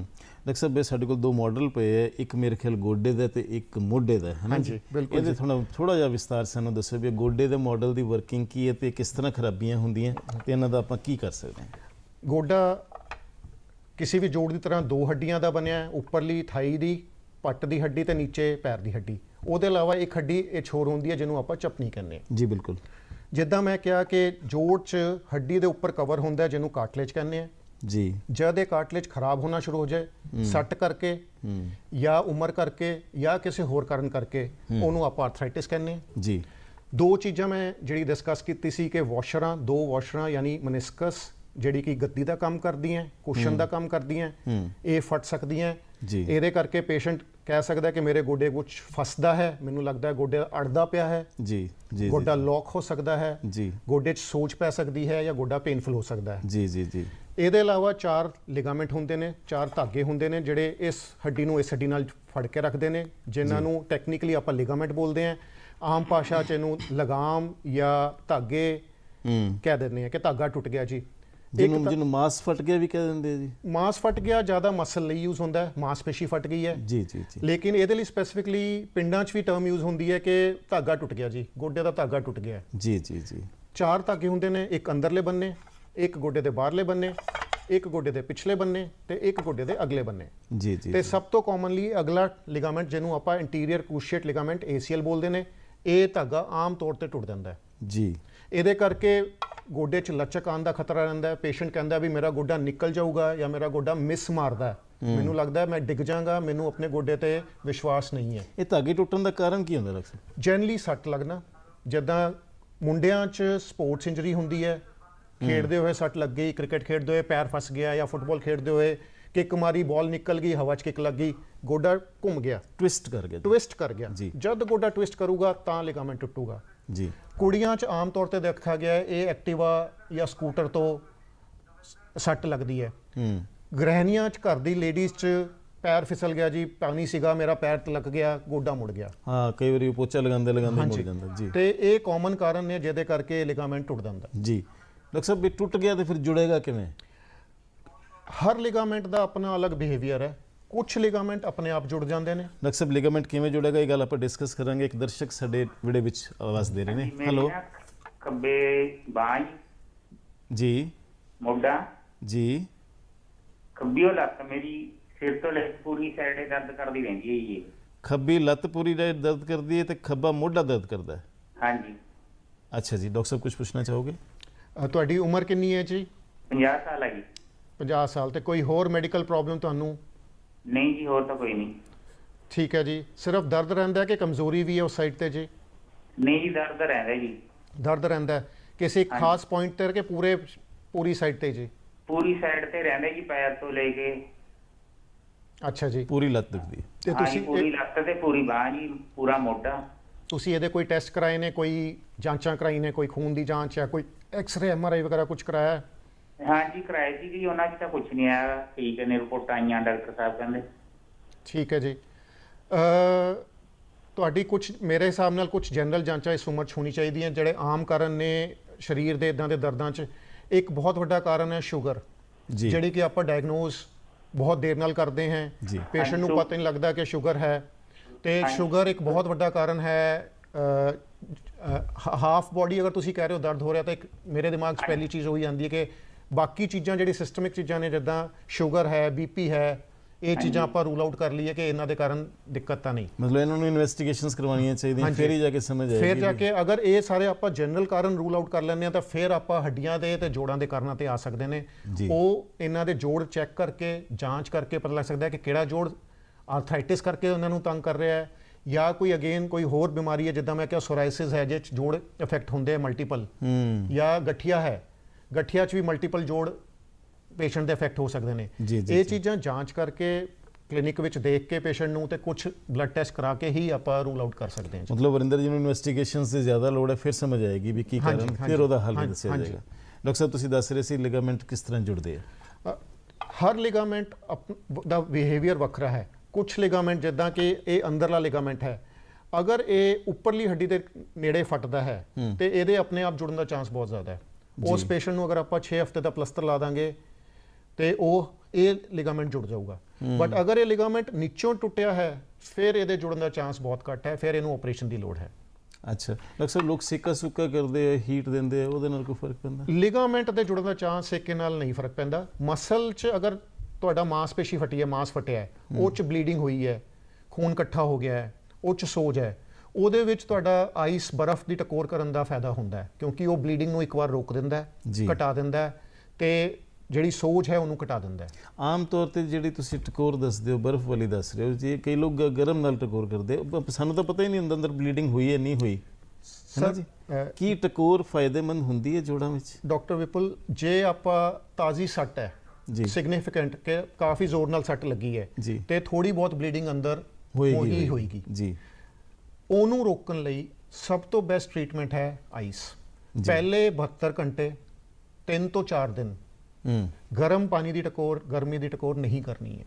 ਡਾਕਟਰ ਸਾਹਿਬ ਸਾਡੇ ਕੋਲ ਦੋ ਮਾਡਲ ਪਏ ਹੈ ਇੱਕ ਮੇਰੇ ਖਿਆਲ ਗੋਡੇ ਦਾ ਤੇ ਇੱਕ ਮੋਢੇ ਦਾ ਹੈ ਨਾ ਜੀ ਬਿਲਕੁਲ ਇਹਦੇ ਥੋੜਾ ਥੋੜਾ ਜਿਹਾ ਵਿਸਤਾਰ ਸਾਨੂੰ ਦੱਸੋ ਵੀ ਗੋਡੇ ਦੇ ਮਾਡਲ ਦੀ ਵਰਕਿੰਗ ਕੀ ਹੈ ਤੇ ਕਿਸ ਤਰ੍ਹਾਂ ਖਰਾਬੀਆਂ ਹੁੰਦੀਆਂ ਤੇ ਇਹਨਾਂ ਦਾ ਆਪਾਂ ਕੀ ਕਰ ਸਕਦੇ ਹਾਂ ਗੋਡਾ ਕਿਸੇ ਵੀ ਜੋੜ ਦੀ ਤਰ੍ਹਾਂ ਦੋ ਹੱਡੀਆਂ ਦਾ ਬਣਿਆ ਹੈ ਉੱਪਰਲੀ ਥਾਈ ਦੀ ਪੱਟ ਦੀ ਹੱਡੀ ਤੇ ਨੀਚੇ ਪੈਰ ਦੀ ਹੱਡੀ ਉਹਦੇ ਇਲਾਵਾ ਇੱਕ ਹੱਡੀ ਇਹ ਛੋਰ ਹੁੰਦੀ ਹੈ ਜਿਹਨੂੰ ਆਪਾਂ ਚਪਨੀ ਕਹਿੰਦੇ ਹਾਂ ਜੀ ਬਿਲਕੁਲ ਜਿੱਦਾਂ ਮੈਂ ਕਿਹਾ ਕਿ ਜੋੜ 'ਚ ਹੱਡੀ ਦੇ ਉੱਪਰ ਕਵਰ ਹੁੰਦਾ ਜਿਹਨੂੰ ਕਾਰਟਲੇਜ ਕਹਿੰਦੇ ਆ ਜੀ ਜਦ ਇਹ ਕਾਰਟਲੇਜ ਖਰਾਬ ਹੋਣਾ ਸ਼ੁਰੂ ਹੋ ਜਾਏ ਸੱਟ ਕਰਕੇ ਜਾਂ ਉਮਰ ਕਰਕੇ ਜਾਂ ਕਿਸੇ ਹੋਰ ਕਾਰਨ ਕਰਕੇ ਉਹਨੂੰ ਆਪਾਂ ਆਰਥਰਾਈਟਿਸ ਕਹਿੰਦੇ ਆ ਜੀ ਦੋ ਚੀਜ਼ਾਂ ਮੈਂ ਜਿਹੜੀ ਡਿਸਕਸ ਕੀਤੀ ਸੀ ਕਿ ਵਾਸ਼ਰਾਂ ਦੋ ਵਾਸ਼ਰਾਂ ਯਾਨੀ ਮਨਿਸਕਸ ਜਿਹੜੀ ਕਿ ਗੱਦੀ ਦਾ ਕੰਮ ਕਰਦੀਆਂ ਕੁਸ਼ਨ ਦਾ ਕੰਮ ਕਰਦੀਆਂ ਇਹ ਫਟ ਸਕਦੀਆਂ ਜੀ ਇਹਦੇ ਕਰਕੇ ਪੇਸ਼ੈਂਟ ਕਹਿ ਸਕਦਾ ਕਿ ਮੇਰੇ ਗੋਡੇ ਕੁਝ ਫਸਦਾ ਹੈ ਮੈਨੂੰ ਲੱਗਦਾ ਗੋਡੇ ਅੜਦਾ ਪਿਆ ਹੈ ਜੀ ਜੀ ਗੋਡਾ ਲੌਕ ਹੋ ਸਕਦਾ ਹੈ ਜੀ ਗੋਡੇ 'ਚ ਸੋਚ ਪੈ ਸਕਦੀ ਹੈ ਜਾਂ ਗੋਡਾ ਪੇਨਫੁਲ ਹੋ ਸਕਦਾ ਹੈ ਜੀ ਜੀ ਜੀ ਇਹਦੇ ਇਲਾਵਾ ਚਾਰ ਲਿਗਾਮੈਂਟ ਹੁੰਦੇ ਨੇ ਚਾਰ ਧਾਗੇ ਹੁੰਦੇ ਨੇ ਜਿਹੜੇ ਇਸ ਹੱਡੀ ਨੂੰ ਇਸ ਹੱਡੀ ਨਾਲ ਫੜ ਕੇ ਰੱਖਦੇ ਨੇ ਜਿਨ੍ਹਾਂ ਨੂੰ ਟੈਕਨੀਕਲੀ ਆਪਾਂ ਲਿਗਾਮੈਂਟ ਬੋਲਦੇ ਆਂ ਆਮ ਭਾਸ਼ਾ 'ਚ ਇਹਨੂੰ ਲਗਾਮ ਜਾਂ ਧਾਗੇ ਕਹਿ ਦਿੰਦੇ ਆ ਕਿ ਧਾਗਾ ਟੁੱਟ ਗਿਆ ਜੀ ਜਿਹਨੂੰ ਜਿਹਨੂੰ ਮਾਸ ਫਟ ਗਿਆ ਵੀ ਕਹਿ ਦਿੰਦੇ ਜੀ ਮਾਸ ਫਟ ਗਿਆ ਜ਼ਿਆਦਾ ਮਸਲ ਲਈ ਯੂਜ਼ ਹੁੰਦਾ ਹੈ ਮਾਸਪੇਸ਼ੀ ਫਟ ਗਈ ਹੈ ਜੀ ਜੀ ਜੀ ਲੇਕਿਨ ਇਹਦੇ ਲਈ ਸਪੈਸੀਫਿਕਲੀ ਪਿੰਡਾਂ 'ਚ ਵੀ ਟਰਮ ਯੂਜ਼ ਹੁੰਦੀ ਹੈ ਕਿ ਧਾਗਾ ਟੁੱਟ ਗਿਆ ਜੀ ਗੋਡੇ ਦਾ ਧਾਗਾ ਟੁੱਟ ਗਿਆ ਜੀ ਜੀ ਜੀ ਚਾਰ ਧਾਗੇ ਹੁੰਦੇ ਨੇ ਇੱਕ ਅੰਦਰਲੇ ਬੰਨੇ ਇੱਕ ਗੋਡੇ ਦੇ ਬਾਹਰਲੇ ਬੰਨੇ ਇੱਕ ਗੋਡੇ ਦੇ ਪਿਛਲੇ ਬੰਨੇ ਤੇ ਇੱਕ ਗੋਡੇ ਦੇ ਅਗਲੇ ਬੰਨੇ ਜੀ ਜੀ ਤੇ ਸਭ ਤੋਂ ਕਾਮਨਲੀ ਅਗਲਾ ਲਿਗਾਮੈਂਟ ਜਿਹਨੂੰ ਆਪਾਂ ਇੰਟੀਰੀਅਰ ਕ੍ਰੂਸ਼ੀਏਟ ਲਿਗਾਮੈਂਟ ACL ਬੋਲਦੇ ਨੇ ਇਹ ਧਾਗਾ ਆਮ ਤੌਰ ਤੇ ਟੁੱਟ ਜਾਂਦਾ ਹੈ ਜੀ ਇਹਦੇ ਕਰਕੇ ਗੋਡੇ 'ਚ ਲਚਕ ਆਉਣ ਦਾ ਖਤਰਾ ਰਹਿੰਦਾ ਹੈ ਪੇਸ਼ੈਂਟ ਕਹਿੰਦਾ ਵੀ ਮੇਰਾ ਗੋਡਾ ਨਿਕਲ ਜਾਊਗਾ ਜਾਂ ਮੇਰਾ ਗੋਡਾ ਮਿਸ ਮਾਰਦਾ ਮੈਨੂੰ ਲੱਗਦਾ ਮੈਂ ਡਿੱਗ ਜਾਗਾ ਮੈਨੂੰ ਆਪਣੇ ਗੋਡੇ ਤੇ ਵਿਸ਼ਵਾਸ ਨਹੀਂ ਹੈ ਇਹ ਧਾਗੇ ਟੁੱਟਣ ਦਾ ਕਾਰਨ ਕੀ ਹੁੰਦਾ ਲੱਗਦਾ ਜਨਰਲੀ ਸੱਟ ਲੱਗਣਾ ਜਦਾਂ ਮੁੰਡਿਆਂ 'ਚ ਸਪੋਰਟਸ ਇੰਜਰੀ ਹੁੰਦੀ ਹੈ ਖੇਡਦੇ ਹੋਏ ਸੱਟ ਲੱਗ ਗਈ ਕ੍ਰਿਕਟ ਖੇਡਦੇ ਹੋਏ ਪੈਰ ਫਸ ਗਿਆ ਜਾਂ ਫੁੱਟਬਾਲ ਖੇਡਦੇ ਹੋਏ ਕਿੱਕ ਮਾਰੀ ਬਾਲ ਨਿਕਲ ਗਈ ਹਵਾ 'ਚ ਕਿੱਕ ਲੱਗ ਗਈ ਗੋਡਾ ਘੁੰਮ ਗਿਆ ਟਵਿਸਟ ਕਰ ਗਿਆ ਟਵਿਸਟ ਕਰ ਗਿਆ ਜਦ ਗੋਡਾ ਟਵਿਸਟ ਕਰੂਗਾ ਤਾਂ ਲਿਗਾਮੈਂਟ ਟੁੱਟੂਗਾ ਜੀ ਕੁੜੀਆਂ 'ਚ ਆਮ ਤੌਰ ਤੇ ਦੇਖਿਆ ਗਿਆ ਇਹ ਐਕਟਿਵਾ ਜਾਂ ਸਕੂਟਰ ਤੋਂ ਸੱਟ ਲੱਗਦੀ ਹੈ ਹੂੰ ਗ੍ਰਹਿਣੀਆਂ 'ਚ ਘਰ ਦੀ ਲੇਡੀਜ਼ 'ਚ ਪੈਰ ਫਿਸਲ ਗਿਆ ਜੀ ਪਾਣੀ ਸੀਗਾ ਮੇਰਾ ਪੈਰ ਤਲਕ ਗਿਆ ਗੋਡਾ ਮੁੜ ਗਿਆ ਹਾਂ ਕਈ ਵਾਰੀ ਪੋਚਾ ਲਗਾਉਂਦੇ ਲਗਾਉਂਦੇ ਮੁੜ ਜਾਂਦਾ ਜੀ ਤੇ ਇਹ ਕਾਮਨ ਕਾਰਨ ਨੇ ਜਿਹਦੇ ਕਰਕੇ ਲਿਗਾਮੈਂਟ ਟੁੱਟ ਜਾਂਦਾ ਜੀ ਡਾਕਟਰ ਸਾਹਿਬ ਵੀ ਟੁੱਟ ਗਿਆ ਤੇ ਫਿਰ ਜੁੜੇਗਾ ਕਿਵੇਂ ਹਰ ਲਿਗਾਮੈਂਟ ਦਾ ਆਪਣਾ ਅਲੱਗ ਬਿਹੇਵੀਅਰ ਹੈ ਕੁਝ ਲਿਗਾਮੈਂਟ ਆਪਣੇ ਆਪ ਜੁੜ ਜਾਂਦੇ ਨੇ ਨਕਸਬ ਲਿਗਾਮੈਂਟ ਕਿਵੇਂ ਜੁੜੇਗਾ ਇਹ ਗੱਲ ਆਪਾਂ ਡਿਸਕਸ ਕਰਾਂਗੇ ਇੱਕ ਦਰਸ਼ਕ ਸਾਡੇ ਵੀਡੀਓ ਵਿੱਚ ਆਵਾਜ਼ ਦੇ ਰਹੇ ਨੇ ਹੈਲੋ ਖੱਬੇ ਬਾਈ ਜੀ ਮੋਢਾ ਜੀ ਖੱਬੀ ਲੱਤ ਮੇਰੀ ਸਿਰ ਤੋਂ ਲੈ ਕੇ ਪੂਰੀ ਸਾਈਡ ਦਰਦ ਕਰਦੀ ਰਹਿੰਦੀ ਹੈ ਜੀ ਖੱਬੀ ਲੱਤ ਪੂਰੀ ਦਰਦ ਕਰਦੀ ਹੈ ਤੇ ਖੱਬਾ ਮੋਢਾ ਦਰਦ ਕਰਦਾ ਹੈ ਹਾਂਜੀ ਅੱਛਾ ਜੀ ਡਾਕਟਰ ਸਾਹਿਬ ਕੁਝ ਪੁੱਛਣਾ ਚਾਹੋਗੇ ਤੁਹਾਡੀ ਉਮਰ ਕਿੰਨੀ ਹੈ ਜੀ 50 ਸਾਲ ਹੈ ਜੀ 50 ਸਾਲ ਤੇ ਕੋਈ ਹੋਰ ਮੈਡੀਕਲ ਪ੍ਰੋਬਲਮ ਤੁਹਾਨੂੰ ਨਹੀਂ ਜੀ ਹੋਰ ਤਾਂ ਕੋਈ ਨਹੀਂ ਠੀਕ ਹੈ ਜੀ ਸਿਰਫ ਦਰਦ ਰਹਿੰਦਾ ਕਿ ਕਮਜ਼ੋਰੀ ਵੀ ਹੈ ਉਸ ਸਾਈਡ ਤੇ ਜੀ ਨਹੀਂ ਜੀ ਦਰਦ ਰਹਿੰਦਾ ਜੀ ਦਰਦ ਰਹਿੰਦਾ ਕਿਸੇ ਖਾਸ ਪੁਆਇੰਟ ਤੇ ਕਿ ਪੂਰੇ ਪੂਰੀ ਸਾਈਡ ਤੇ ਜੀ ਪੂਰੀ ਸਾਈਡ ਤੇ ਰਹਿੰਦਾ ਜੀ ਪੈਰ ਤੋਂ ਲੈ ਕੇ ਅੱਛਾ ਜੀ ਪੂਰੀ ਲੱਤ ਦੁਖਦੀ ਤੇ ਤੁਸੀਂ ਪੂਰੀ ਲੱਤ ਤੇ ਪੂਰੀ ਬਾਹ ਜੀ ਪੂਰਾ ਮੋਢਾ ਤੁਸੀਂ ਇਹਦੇ ਕੋਈ ਟੈਸਟ ਕਰਾਏ ਨੇ ਕੋਈ ਜਾਂਚਾਂ ਕਰਾਈ ਨੇ ਕੋਈ ਖੂਨ ਦੀ ਜਾਂਚ ਜਾਂ ਕੋਈ ਐਕਸ-ਰੇ ਐਮ-ਆਰ-ਆਈ ਵਗੈਰਾ ਕੁਝ ਕਰਾਇਆ ਹੈ ਹਾਂਜੀ ਕਰਾਇਆ ਸੀ ਜੀ ਉਹਨਾਂ ਦੀ ਤਾਂ ਕੁਝ ਨਹੀਂ ਆਇਆ ਠੀਕ ਨੇ ਰਿਪੋਰਟ ਆਈਆਂ ਡਾਕਟਰ ਸਾਹਿਬ ਕਹਿੰਦੇ ਠੀਕ ਹੈ ਜੀ ਅ ਤੁਹਾਡੀ ਕੁਝ ਮੇਰੇ ਹਿਸਾਬ ਨਾਲ ਕੁਝ ਜਨਰਲ ਜਾਂਚਾਂ ਇਸ ਉਮਰ 'ਚ ਹੋਣੀ ਚਾਹੀਦੀਆਂ ਜਿਹੜੇ ਆਮ ਕਾਰਨ ਨੇ ਸਰੀਰ ਦੇ ਇਦਾਂ ਦੇ ਦਰਦਾਂ 'ਚ ਇੱਕ ਬਹੁਤ ਵੱਡਾ ਕਾਰਨ ਹੈ ਸ਼ੂਗਰ ਜਿਹੜੀ ਕਿ ਆਪਾਂ ਡਾਇਗਨੋਸ ਬਹੁਤ ਦੇਰ ਨਾਲ ਕਰਦੇ ਹਾਂ ਪੇਸ਼ੈਂਟ ਨੂੰ ਪਤਾ ਨਹੀਂ ਲੱਗਦਾ ਕਿ ਸ਼ੂਗਰ ਹੈ ਤੇ ਸ਼ੂਗਰ ਇੱਕ ਬਹੁਤ ਵੱਡਾ ਕਾਰਨ ਹੈ ਹਾਫ ਬਾਡੀ ਅਗਰ ਤੁਸੀਂ ਕਹਿ ਰਹੇ ਹੋ ਦਰਦ ਹੋ ਰਿਹਾ ਤਾਂ ਇੱਕ ਮੇਰੇ ਦਿਮਾਗ 'ਚ ਪਹਿਲੀ ਚੀਜ਼ ਉਹੀ ਆਉਂਦੀ ਹੈ ਕਿ ਬਾਕੀ ਚੀਜ਼ਾਂ ਜਿਹੜੀ ਸਿਸਟਮਿਕ ਚੀਜ਼ਾਂ ਨੇ ਜਿੱਦਾਂ ਸ਼ੂਗਰ ਹੈ ਬੀਪੀ ਹੈ ਇਹ ਚੀਜ਼ਾਂ ਆਪਾਂ ਰੂਲ ਆਊਟ ਕਰ ਲਈਏ ਕਿ ਇਹਨਾਂ ਦੇ ਕਾਰਨ ਦਿੱਕਤ ਤਾਂ ਨਹੀਂ ਮਤਲਬ ਇਹਨਾਂ ਨੂੰ ਇਨਵੈਸਟੀਗੇਸ਼ਨਸ ਕਰਵਾਉਣੀਆਂ ਚਾਹੀਦੀਆਂ ਫਿਰ ਹੀ ਜਾ ਕੇ ਸਮਝ ਆਏਗੀ ਫਿਰ ਜਾ ਕੇ ਅਗਰ ਇਹ ਸਾਰੇ ਆਪਾਂ ਜਨਰਲ ਕਾਰਨ ਰੂਲ ਆਊਟ ਕਰ ਲੈਂਦੇ ਆ ਤਾਂ ਫਿਰ ਆਪਾਂ ਹੱਡੀਆਂ ਦੇ ਤੇ ਜੋੜਾਂ ਦੇ ਕਾਰਨਾਂ ਤੇ ਆ ਸਕਦੇ ਨੇ ਉਹ ਇਹਨਾਂ ਦੇ ਜੋੜ ਚੈੱਕ ਕਰਕੇ ਜਾਂਚ ਕਰਕੇ ਪਤਾ ਲੱਗ ਸਕਦਾ ਹੈ ਕਿ ਕਿਹੜਾ ਜੋੜ ਆਰਥਰਾਈਟਿਸ ਕਰਕੇ ਉਹਨਾਂ ਨੂੰ ਤੰਗ ਕਰ ਰਿਹਾ ਹੈ ਜਾਂ ਕੋਈ ਅਗੇਨ ਕੋਈ ਹੋਰ ਬਿਮਾਰੀ ਹੈ ਜਿੱਦਾਂ ਮੈਂ ਕਿਹਾ ਸੋਰਾਇਸਿਸ ਹੈ ਜਿਹਦੇ ਜੋੜ ਇਫੈਕਟ ਹੁੰਦੇ ਆ ਮਲਟੀਪਲ ਜਾਂ ਗਠੀਆ ਹੈ ਗਠੀਆ 'ਚ ਵੀ ਮਲਟੀਪਲ ਜੋੜ ਪੇਸ਼ੈਂਟ ਦੇ ਇਫੈਕਟ ਹੋ ਸਕਦੇ ਨੇ ਇਹ ਚੀਜ਼ਾਂ ਜਾਂਚ ਕਰਕੇ ਕਲੀਨਿਕ ਵਿੱਚ ਦੇਖ ਕੇ ਪੇਸ਼ੈਂਟ ਨੂੰ ਤੇ ਕੁਝ ਬਲੱਡ ਟੈਸਟ ਕਰਾ ਕੇ ਹੀ ਆਪਾਂ ਰੂਲ ਆਊਟ ਕਰ ਸਕਦੇ ਹਾਂ ਮਤਲਬ ਵਰਿੰਦਰ ਜੀ ਨੂੰ ਇਨਵੈਸਟੀਗੇਸ਼ਨ ਸੇ ਜ਼ਿਆਦਾ ਲੋੜ ਹੈ ਫਿਰ ਸਮਝ ਆਏਗੀ ਵੀ ਕੀ ਕਾਰਨ ਫਿਰ ਉਹਦਾ ਹੱਲ ਦੱਸਿਆ ਜਾਏਗਾ ਡਾਕਟਰ ਸਾਹਿਬ ਤੁਸੀਂ ਦੱਸ ਰਹੇ ਸੀ ਲਿਗਾਮੈਂਟ ਕਿਸ ਤਰ੍ਹਾਂ ਜੁੜਦੇ ਆ ਹਰ ਲਿਗਾਮੈਂਟ ਦਾ ਬਿਹੇਵੀਅਰ ਵੱਖਰਾ ਹੈ ਕੁਝ ਲਿਗਾਮੈਂਟ ਜਿੱਦਾਂ ਕਿ ਇਹ ਅੰਦਰਲਾ ਲਿਗਾਮੈਂਟ ਹੈ ਅਗਰ ਇਹ ਉੱਪਰਲੀ ਹੱਡੀ ਦੇ ਨੇੜੇ ਫਟਦਾ ਹੈ ਤੇ ਇਹਦੇ ਆਪਣੇ ਆਪ ਜੁੜਨ ਦਾ ਚਾਂਸ ਬਹੁਤ ਜ਼ਿਆਦਾ ਹੈ ਉਸ ਪੇਸ਼ੈਂਟ ਨੂੰ ਅਗਰ ਆਪਾਂ 6 ਹਫ਼ਤੇ ਦਾ ਪਲਸਟਰ ਲਾ ਦਾਂਗੇ ਤੇ ਉਹ ਇਹ ਲਿਗਾਮੈਂਟ ਜੁੜ ਜਾਊਗਾ ਬਟ ਅਗਰ ਇਹ ਲਿਗਾਮੈਂਟ ਨੀਚੋਂ ਟੁੱਟਿਆ ਹੈ ਫਿਰ ਇਹਦੇ ਜੁੜਨ ਦਾ ਚਾਂਸ ਬਹੁਤ ਘੱਟ ਹੈ ਫਿਰ ਇਹਨੂੰ ਆਪਰੇਸ਼ਨ ਦੀ ਲੋੜ ਹੈ ਅੱਛਾ ਅਕਸਰ ਲੋਕ ਸਿੱਕਾ ਸੁੱਕਾ ਕਰਦੇ ਆ ਹੀਟ ਦਿੰਦੇ ਆ ਉਹਦੇ ਨਾਲ ਕੋਈ ਫਰਕ ਪੈਂਦਾ ਲਿਗਾਮੈਂਟ ਦੇ ਜੁੜਨ ਦਾ ਚਾਂਸ ਸਿੱਕੇ ਨਾਲ ਨਹੀਂ ਫਰਕ ਪੈਂਦਾ ਮਸਲ 'ਚ ਅਗਰ ਤੁਹਾਡਾ ਮਾਸਪੇਸ਼ੀ ਫਟੀ ਹੈ ਮਾਸ ਫਟਿਆ ਹੈ ਉਹ 'ਚ ਬਲੀਡਿੰਗ ਹੋਈ ਹੈ ਖੂਨ ਇਕੱਠਾ ਹੋ ਗਿਆ ਹੈ ਉਹ 'ਚ ਸੋਜ ਹੈ ਉਹਦੇ ਵਿੱਚ ਤੁਹਾਡਾ ਆਈਸ ਬਰਫ਼ ਦੀ ਟਕੋਰ ਕਰਨ ਦਾ ਫਾਇਦਾ ਹੁੰਦਾ ਕਿਉਂਕਿ ਉਹ ਬਲੀਡਿੰਗ ਨੂੰ ਇੱਕ ਵਾਰ ਰੋਕ ਦਿੰਦਾ ਹੈ ਘਟਾ ਦਿੰਦਾ ਹੈ ਤੇ ਜਿਹੜੀ ਸੋਜ ਹੈ ਉਹਨੂੰ ਘਟਾ ਦਿੰਦਾ ਆਮ ਤੌਰ ਤੇ ਜਿਹੜੀ ਤੁਸੀਂ ਟਕੋਰ ਦੱਸਦੇ ਹੋ ਬਰਫ਼ ਵਾਲੀ ਦੱਸ ਰਹੇ ਹੋ ਜੀ ਕਈ ਲੋਕ ਗਰਮ ਨਾਲ ਟਕੋਰ ਕਰਦੇ ਸਾਨੂੰ ਤਾਂ ਪਤਾ ਹੀ ਨਹੀਂ ਹੁੰਦਾ ਅੰਦਰ ਬਲੀਡਿੰਗ ਹੋਈ ਹੈ ਨਹੀਂ ਹੋਈ ਸਰ ਕੀ ਟਕੋਰ ਫਾਇਦੇਮੰਦ ਹੁੰਦੀ ਹੈ ਜੋੜਾਂ ਵਿੱਚ ਡਾਕਟਰ ਵਿਪਲ ਜੇ ਆਪਾਂ ਤਾਜ਼ੀ ਸੱਟ ਹੈ ਜੀ ਸਿਗਨੀਫੀਕੈਂਟ ਕਾਫੀ ਜ਼ੋਰ ਨਾਲ ਸੱਟ ਲੱਗੀ ਹੈ ਤੇ ਥੋੜੀ ਬਹੁਤ ਬਲੀਡਿੰਗ ਅੰਦਰ ਹੋਏਗੀ ਹੋਏਗੀ ਜੀ ਉਹਨੂੰ ਰੋਕਣ ਲਈ ਸਭ ਤੋਂ ਬੈਸਟ ਟ੍ਰੀਟਮੈਂਟ ਹੈ ਆਈਸ ਪਹਿਲੇ 72 ਘੰਟੇ 3 ਤੋਂ 4 ਦਿਨ ਗਰਮ ਪਾਣੀ ਦੀ ਟਕੋਰ ਗਰਮੀ ਦੀ ਟਕੋਰ ਨਹੀਂ ਕਰਨੀ ਹੈ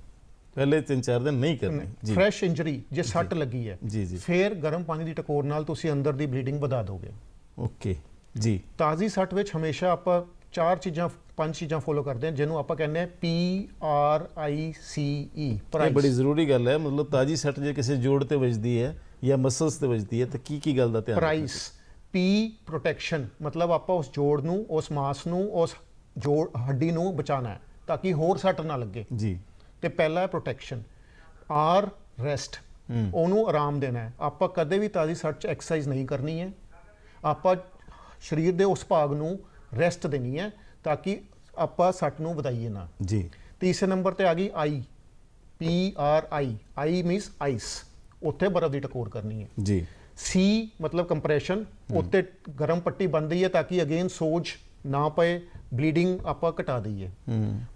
ਪਹਿਲੇ 3-4 ਦਿਨ ਨਹੀਂ ਕਰਨੀ ਜੀ ਫਰੈਸ਼ ਇੰਜਰੀ ਜੇ ਸੱਟ ਲੱਗੀ ਹੈ ਜੀ ਜੀ ਫਿਰ ਗਰਮ ਪਾਣੀ ਦੀ ਟਕੋਰ ਨਾਲ ਤੁਸੀਂ ਅੰਦਰ ਦੀ ਬਲੀਡਿੰਗ ਵਧਾ ਦੋਗੇ ਓਕੇ ਜੀ ਤਾਜ਼ੀ ਸੱਟ ਵਿੱਚ ਹਮੇਸ਼ਾ ਆਪਾਂ ਚਾਰ ਚੀਜ਼ਾਂ ਪੰਜ ਚੀਜ਼ਾਂ ਫੋਲੋ ਕਰਦੇ ਹਾਂ ਜਿਹਨੂੰ ਆਪਾਂ ਕਹਿੰਦੇ ਆ ਪੀ ਆਰ ਆਈ ਸੀ ਈ ਇਹ ਬੜੀ ਜ਼ਰੂਰੀ ਗੱਲ ਹੈ ਮਤਲਬ ਤਾਜ਼ੀ ਸੱਟ ਜੇ ਕਿਸੇ ਜੋੜ ਤੇ ਵੱਜਦੀ ਹੈ ਜਾਂ ਮਸਲਸ ਤੇ ਵੱਜਦੀ ਹੈ ਤਾਂ ਕੀ ਕੀ ਗੱਲ ਦਾ ਧਿਆਨ ਪ੍ਰਾਈਸ ਪੀ ਪ੍ਰੋਟੈਕਸ਼ਨ ਮਤਲਬ ਆਪਾਂ ਉਸ ਜੋੜ ਨੂੰ ਉਸ ਮਾਸ ਨੂੰ ਉਸ ਜੋੜ ਹੱਡੀ ਨੂੰ ਬਚਾਣਾ ਹੈ ਤਾਂ ਕਿ ਹੋਰ ਸੱਟ ਨਾ ਲੱਗੇ ਜੀ ਤੇ ਪਹਿਲਾ ਹੈ ਪ੍ਰੋਟੈਕਸ਼ਨ ਆਰ ਰੈਸਟ ਉਹਨੂੰ ਆਰਾਮ ਦੇਣਾ ਹੈ ਆਪਾਂ ਕਦੇ ਵੀ ਤਾਜ਼ੀ ਸੱਟ 'ਚ ਐਕਸਰਸਾਈਜ਼ ਨਹੀਂ ਕਰਨੀ ਹੈ ਆਪਾਂ ਸਰੀਰ ਦੇ ਉਸ ਭਾਗ ਨੂੰ ਰੈਸਟ ਦੇਣੀ ਹੈ ਤਾਂ ਕਿ ਆਪਾਂ ਸੱਟ ਨੂੰ ਵਧਾਈਏ ਨਾ ਜੀ ਤੀਸਰੇ ਨੰਬਰ ਤੇ ਆ ਗਈ I P R I I means ice ਉੱਥੇ ਬਰਫ਼ ਦੀ ਟਕੋਰ ਕਰਨੀ ਹੈ ਜੀ ਸੀ ਮਤਲਬ ਕੰਪਰੈਸ਼ਨ ਉੱਤੇ ਗਰਮ ਪੱਟੀ ਬੰਦੀ ਹੈ ਤਾਂ ਕਿ ਅਗੇਨ ਸੋਜ ਨਾ ਪਏ ਬਲੀਡਿੰਗ ਆਪਾਂ ਘਟਾ ਦਈਏ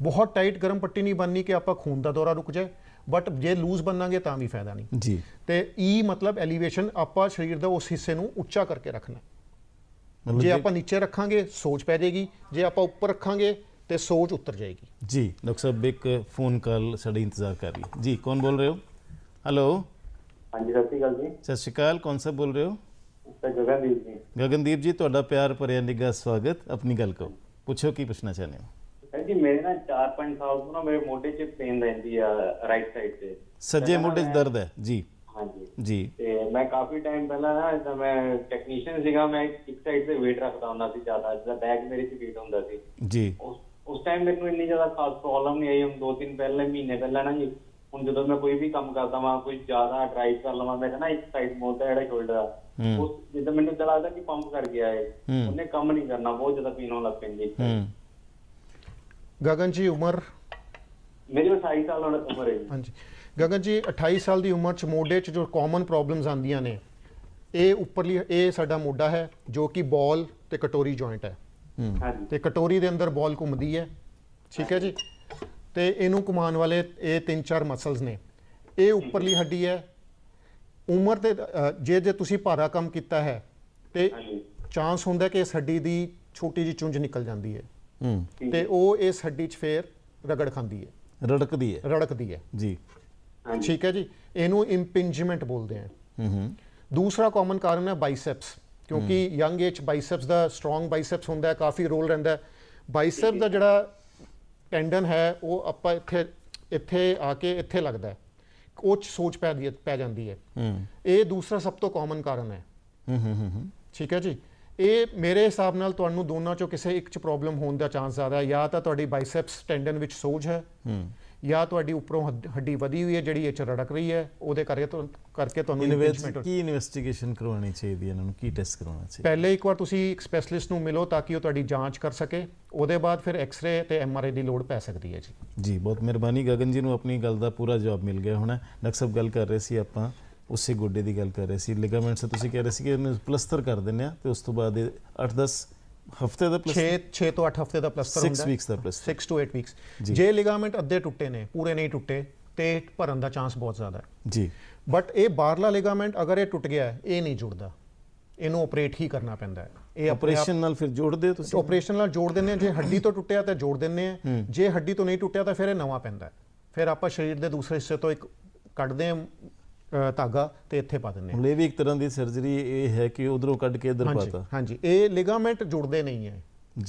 ਬਹੁਤ ਟਾਈਟ ਗਰਮ ਪੱਟੀ ਨਹੀਂ ਬੰਨਣੀ ਕਿ ਆਪਾਂ ਖੂਨ ਦਾ ਦੌਰਾ ਰੁਕ ਜਾਏ ਬਟ ਜੇ ਲੂਜ਼ ਬੰਨਾਂਗੇ ਤਾਂ ਵੀ ਫਾਇਦਾ ਨਹੀਂ ਜੀ ਤੇ ਈ e ਮਤਲਬ ਐਲੀਵੇਸ਼ਨ ਆਪਾਂ ਸਰੀਰ ਦਾ ਉਸ ਹਿੱਸੇ ਨੂੰ ਉੱਚਾ ਕਰਕੇ ਰੱਖਣਾ ਜੇ ਆਪਾਂ ਨੀਚੇ ਰੱਖਾਂਗੇ ਸੋਜ ਪੈ ਜਾਏਗੀ ਜੇ ਆਪਾਂ ਉੱਪਰ ਰੱਖਾਂਗੇ ਤੇ ਸੋਜ ਉੱਤਰ ਜਾਏਗੀ ਜੀ ਡਾਕਟਰ ਸਾਹਿਬ ਇੱਕ ਫੋਨ ਕਾਲ ਸਾਡੀ ਇੰਤਜ਼ਾਰ ਕਰ ਰਹੀ ਜੀ ਕੌਣ ਬੋਲ ਰਹੇ ਹੋ ਹੈਲੋ ਹਾਂਜੀ ਸਤਿ ਸ਼੍ਰੀ ਅਕਾਲ ਜੀ ਸਤਿ ਸ਼੍ਰੀ ਅਕਾਲ ਕੌਣ ਸਾਹਿਬ ਬੋਲ ਰਹੇ ਹੋ ਗਗਨਦੀਪ ਜੀ ਗਗਨਦੀਪ ਜੀ ਤੁਹਾਡਾ ਪਿਆਰ ਭਰਿਆ ਨਿੱਘਾ ਸਵਾਗਤ ਆਪਣੀ ਗੱਲ ਕਹੋ ਪੁੱਛੋ ਕੀ ਪੁੱਛਣਾ ਚਾਹੁੰਦੇ ਹੋ ਜੀ ਮੇਰੇ ਨਾਲ 4-5 ਸਾਲ ਤੋਂ ਨਾ ਮੇਰੇ ਮੋਢੇ 'ਚ ਪੇਨ ਰਹਿੰਦੀ ਆ ਰਾਈਟ ਸਾਈਡ ਤੇ ਸੱਜੇ ਮੋਢੇ 'ਚ ਦਰਦ ਹੈ ਜੀ ਹਾਂਜੀ ਜੀ ਤੇ ਮੈਂ ਕਾਫੀ ਟਾਈਮ ਪਹਿਲਾਂ ਨਾ ਜਦ ਮੈਂ ਟੈਕਨੀਸ਼ੀਅਨ ਸੀਗਾ ਮੈਂ ਇੱਕ ਸਾਈਡ ਤੇ weight ਰੱਖਦਾ ਹੁੰਦਾ ਸੀ ਜ਼ਿਆਦਾ ਜਿਹਦਾ ਬੈਗ ਮੇਰੇ 'ਚ ਵੇਟ ਹੁੰਦਾ ਸੀ ਜੀ ਉਸ ਟਾਈਮ ਮੈਨੂੰ ਇੰਨੀ ਜ਼ਿਆਦਾ ਖਾਸ ਪ੍ਰੋਬਲਮ ਨਹੀਂ ਆਈ ਹਮ 2-3 ਪਹਿਲੇ ਮਹੀਨੇ ਪਹਿਲਾਂ ਨਾ ਜੀ ਹੁਣ ਜਦੋਂ ਮੈਂ ਕੋਈ ਵੀ ਕੰਮ ਕਰਦਾ ਵਾਂ ਕੋਈ ਜ਼ਿਆਦਾ ਡਰਾਈਵ ਕਰ ਲਵਾਂ ਮੈਂ ਕਹਿੰਦਾ ਇੱਕ ਸਾਈਡ ਮੋੜਦਾ ਜਿਹੜਾ ਸ਼ੋਲਡਰ ਆ ਉਹ ਜਿੱਦਾਂ ਮੈਨੂੰ ਤਾਂ ਲੱਗਦਾ ਕਿ ਪੰਪ ਕਰ ਗਿਆ ਏ ਉਹਨੇ ਕੰਮ ਨਹੀਂ ਕਰਨਾ ਬਹੁਤ ਜ਼ਿਆਦਾ ਪੀਣ ਹੋਣ ਲੱਗ ਪੈਂਦੀ ਗਗਨ ਜੀ ਉਮਰ ਮੇਰੀ 28 ਸਾਲ ਹੋਣਾ ਉਮਰ ਹੈ ਹਾਂਜੀ ਗਗਨ ਜੀ 28 ਸਾਲ ਦੀ ਉਮਰ ਚ ਮੋਢੇ ਚ ਜੋ ਕਾਮਨ ਪ੍ਰੋਬਲਮਸ ਆਂਦੀਆਂ ਨੇ ਇਹ ਉੱਪਰਲੀ ਇਹ ਸਾਡਾ ਮੋਢਾ ਹੈ ਜੋ ਕਿ ਬਾਲ ਤੇ ਕਟੋਰੀ ਜੁਆਇੰਟ ਹੈ ਹਾਂਜੀ ਤੇ ਕਟੋਰੀ ਦੇ ਅੰਦਰ ਬਾਲ ਘੁੰਮਦੀ ਹੈ ਠੀਕ ਹੈ ਜੀ ਤੇ ਇਹਨੂੰ ਕਮਾਨ ਵਾਲੇ ਇਹ ਤਿੰਨ ਚਾਰ ਮਸਲਸ ਨੇ ਇਹ ਉੱਪਰਲੀ ਹੱਡੀ ਹੈ ਉਮਰ ਤੇ ਜੇ ਜੇ ਤੁਸੀਂ ਭਾਰਾ ਕੰਮ ਕੀਤਾ ਹੈ ਤੇ ਚਾਂਸ ਹੁੰਦਾ ਕਿ ਇਸ ਹੱਡੀ ਦੀ ਛੋਟੀ ਜੀ ਚੁੰਝ ਨਿਕਲ ਜਾਂਦੀ ਹੈ ਤੇ ਉਹ ਇਸ ਹੱਡੀ 'ਚ ਫੇਰ ਰਗੜ ਖਾਂਦੀ ਹੈ ਰੜਕਦੀ ਹੈ ਰੜਕਦੀ ਹੈ ਜੀ ਠੀਕ ਹੈ ਜੀ ਇਹਨੂੰ ਇੰਪਿੰਜਮੈਂਟ ਬੋਲਦੇ ਆ ਹੂੰ ਦੂਸਰਾ ਕਾਮਨ ਕਾਰਨ ਹੈ ਬਾਈਸੈਪਸ ਕਿਉਂਕਿ ਯੰਗ ਏਜ ਬਾਈਸੈਪਸ ਦਾ ਸਟਰੋਂਗ ਬਾਈਸੈਪਸ ਹੁੰਦਾ ਹੈ ਕਾਫੀ ਰੋਲ ਰਹਿੰਦਾ ਹੈ ਬਾਈਸੈਪ ਦਾ ਜਿਹੜਾ ਟੈਂਡਨ ਹੈ ਉਹ ਆਪਾਂ ਇੱਥੇ ਇੱਥੇ ਆ ਕੇ ਇੱਥੇ ਲੱਗਦਾ ਹੈ ਉੱਚ ਸੋਚ ਪੈ ਦੀ ਪੈ ਜਾਂਦੀ ਹੈ ਹੂੰ ਇਹ ਦੂਸਰਾ ਸਭ ਤੋਂ ਕਾਮਨ ਕਾਰਨ ਹੈ ਹੂੰ ਹੂੰ ਹੂੰ ਠੀਕ ਹੈ ਜੀ ਇਹ ਮੇਰੇ ਹਿਸਾਬ ਨਾਲ ਤੁਹਾਨੂੰ ਦੋਨਾਂ ਚੋਂ ਕਿਸੇ ਇੱਕ ਚ ਪ੍ਰੋਬਲਮ ਹੋਣ ਦਾ ਚਾਂਸ ਜ਼ਿਆਦਾ ਹੈ ਜਾਂ ਤਾਂ ਤੁਹਾਡੀ ਬਾਈਸੈਪਸ ਟੈਂਡਨ ਵਿੱਚ ਸੋਜ ਹੈ ਹੂੰ ਜਾਂ ਤੁਹਾਡੀ ਉੱਪਰੋਂ ਹੱਡੀ ਵਧੀ ਹੋਈ ਹੈ ਜਿਹੜੀ ਇਹ ਚ ਰੜਕ ਰਹੀ ਹੈ ਉਹਦੇ ਕਰਕੇ ਕਰਕੇ ਤੁਹਾਨੂੰ ਕੀ ਇਨਵੈਸਟੀਗੇਸ਼ਨ ਕਰਵਾਉਣੀ ਚਾਹੀਦੀ ਹੈ ਇਹਨਾਂ ਨੂੰ ਕੀ ਟੈਸਟ ਕਰਵਾਉਣਾ ਚਾਹੀਦਾ ਪਹਿਲੇ ਇੱਕ ਵਾਰ ਤੁਸੀਂ ਇੱਕ ਸਪੈਸ਼ਲਿਸਟ ਨੂੰ ਮਿਲੋ ਤਾਂ ਕਿ ਉਹ ਤੁਹਾਡੀ ਜਾਂਚ ਕਰ ਸਕੇ ਉਹਦੇ ਬਾਅਦ ਫਿਰ ਐਕਸ-ਰੇ ਤੇ ਐਮ-ਆਰ-ਆਈ ਦੀ ਲੋੜ ਪੈ ਸਕਦੀ ਹੈ ਜੀ ਜੀ ਬਹੁਤ ਮਿਹਰਬਾਨੀ ਗਗਨ ਜੀ ਨੂੰ ਆਪਣੀ ਗੱਲ ਦਾ ਪੂਰਾ ਜਵਾਬ ਮਿਲ ਗਿਆ ਹੁਣ ਨਕਸਬ ਗੱਲ ਕਰ ਰਹੇ ਸੀ ਆਪਾਂ ਉਸੇ ਗੋਡੇ ਦੀ ਗੱਲ ਕਰ ਰਹੇ ਸੀ ਲਿਗਾਮੈਂਟਸ ਤੁਸੀਂ ਕਹਿ ਰਹੇ ਸੀ ਕਿ ਇਹਨੂੰ ਪਲਸਟਰ ਕਰ ਦਿੰਨੇ ਆ ਤੇ ਉਸ ਤੋਂ ਬਾਅਦ 8-10 ਹਫਤੇ ਦਾ ਪਲਸ 6 6 ਤੋਂ 8 ਹਫਤੇ ਦਾ ਪਲਸਟਰ ਹੁੰਦਾ 6 ਵੀਕਸ ਦਾ ਪਲਸਟਰ 6 ਤੋਂ 8 ਵੀਕਸ ਜੇ ਲਿਗਾਮੈਂਟ ਅੱਧੇ ਟੁੱਟੇ ਨੇ ਪੂਰੇ ਨਹੀਂ ਟੁੱਟੇ ਤੇ ਭਰਨ ਦਾ ਚਾਂਸ ਬਹੁਤ ਜ਼ਿਆਦਾ ਹੈ ਜੀ ਬਟ ਇਹ ਬਾਹਰਲਾ ਲਿਗਾਮੈਂਟ ਅਗਰ ਇਹ ਟੁੱਟ ਗਿਆ ਇਹ ਨਹੀਂ ਜੁੜਦਾ ਇਹਨੂੰ ਆਪਰੇਟ ਹੀ ਕਰਨਾ ਪੈਂਦਾ ਹੈ ਇਹ ਆਪਰੇਸ਼ਨ ਨਾਲ ਫਿਰ ਜੋੜਦੇ ਤੁਸੀਂ ਆਪਰੇਸ਼ਨ ਨਾਲ ਜੋੜ ਦਿੰਦੇ ਆ ਜੇ ਹੱਡੀ ਤੋਂ ਟੁੱਟਿਆ ਤਾਂ ਜੋੜ ਦਿੰਦੇ ਆ ਜੇ ਹੱਡੀ ਤੋਂ ਨਹੀਂ ਟੁੱਟਿਆ ਤਾਂ ਫਿਰ ਇਹ ਨਵਾਂ ਪੈਂਦਾ ਫਿਰ ਆਪਾਂ ਸਰੀਰ ਦੇ ਦੂਸਰੇ ਹਿੱਸੇ ਤੋਂ ਇੱਕ ਕੱਢਦੇ ਆ ਧਾਗਾ ਤੇ ਇੱਥੇ ਪਾ ਦਿੰਨੇ ਹੁਣ ਇਹ ਵੀ ਇੱਕ ਤਰ੍ਹਾਂ ਦੀ ਸਰਜਰੀ ਇਹ ਹੈ ਕਿ ਉਧਰੋਂ ਕੱਢ ਕੇ ਇਧਰ ਪਾਤਾ ਹਾਂਜੀ ਇਹ ਲਿਗਾਮੈਂਟ ਜੁੜਦੇ ਨਹੀਂ ਹੈ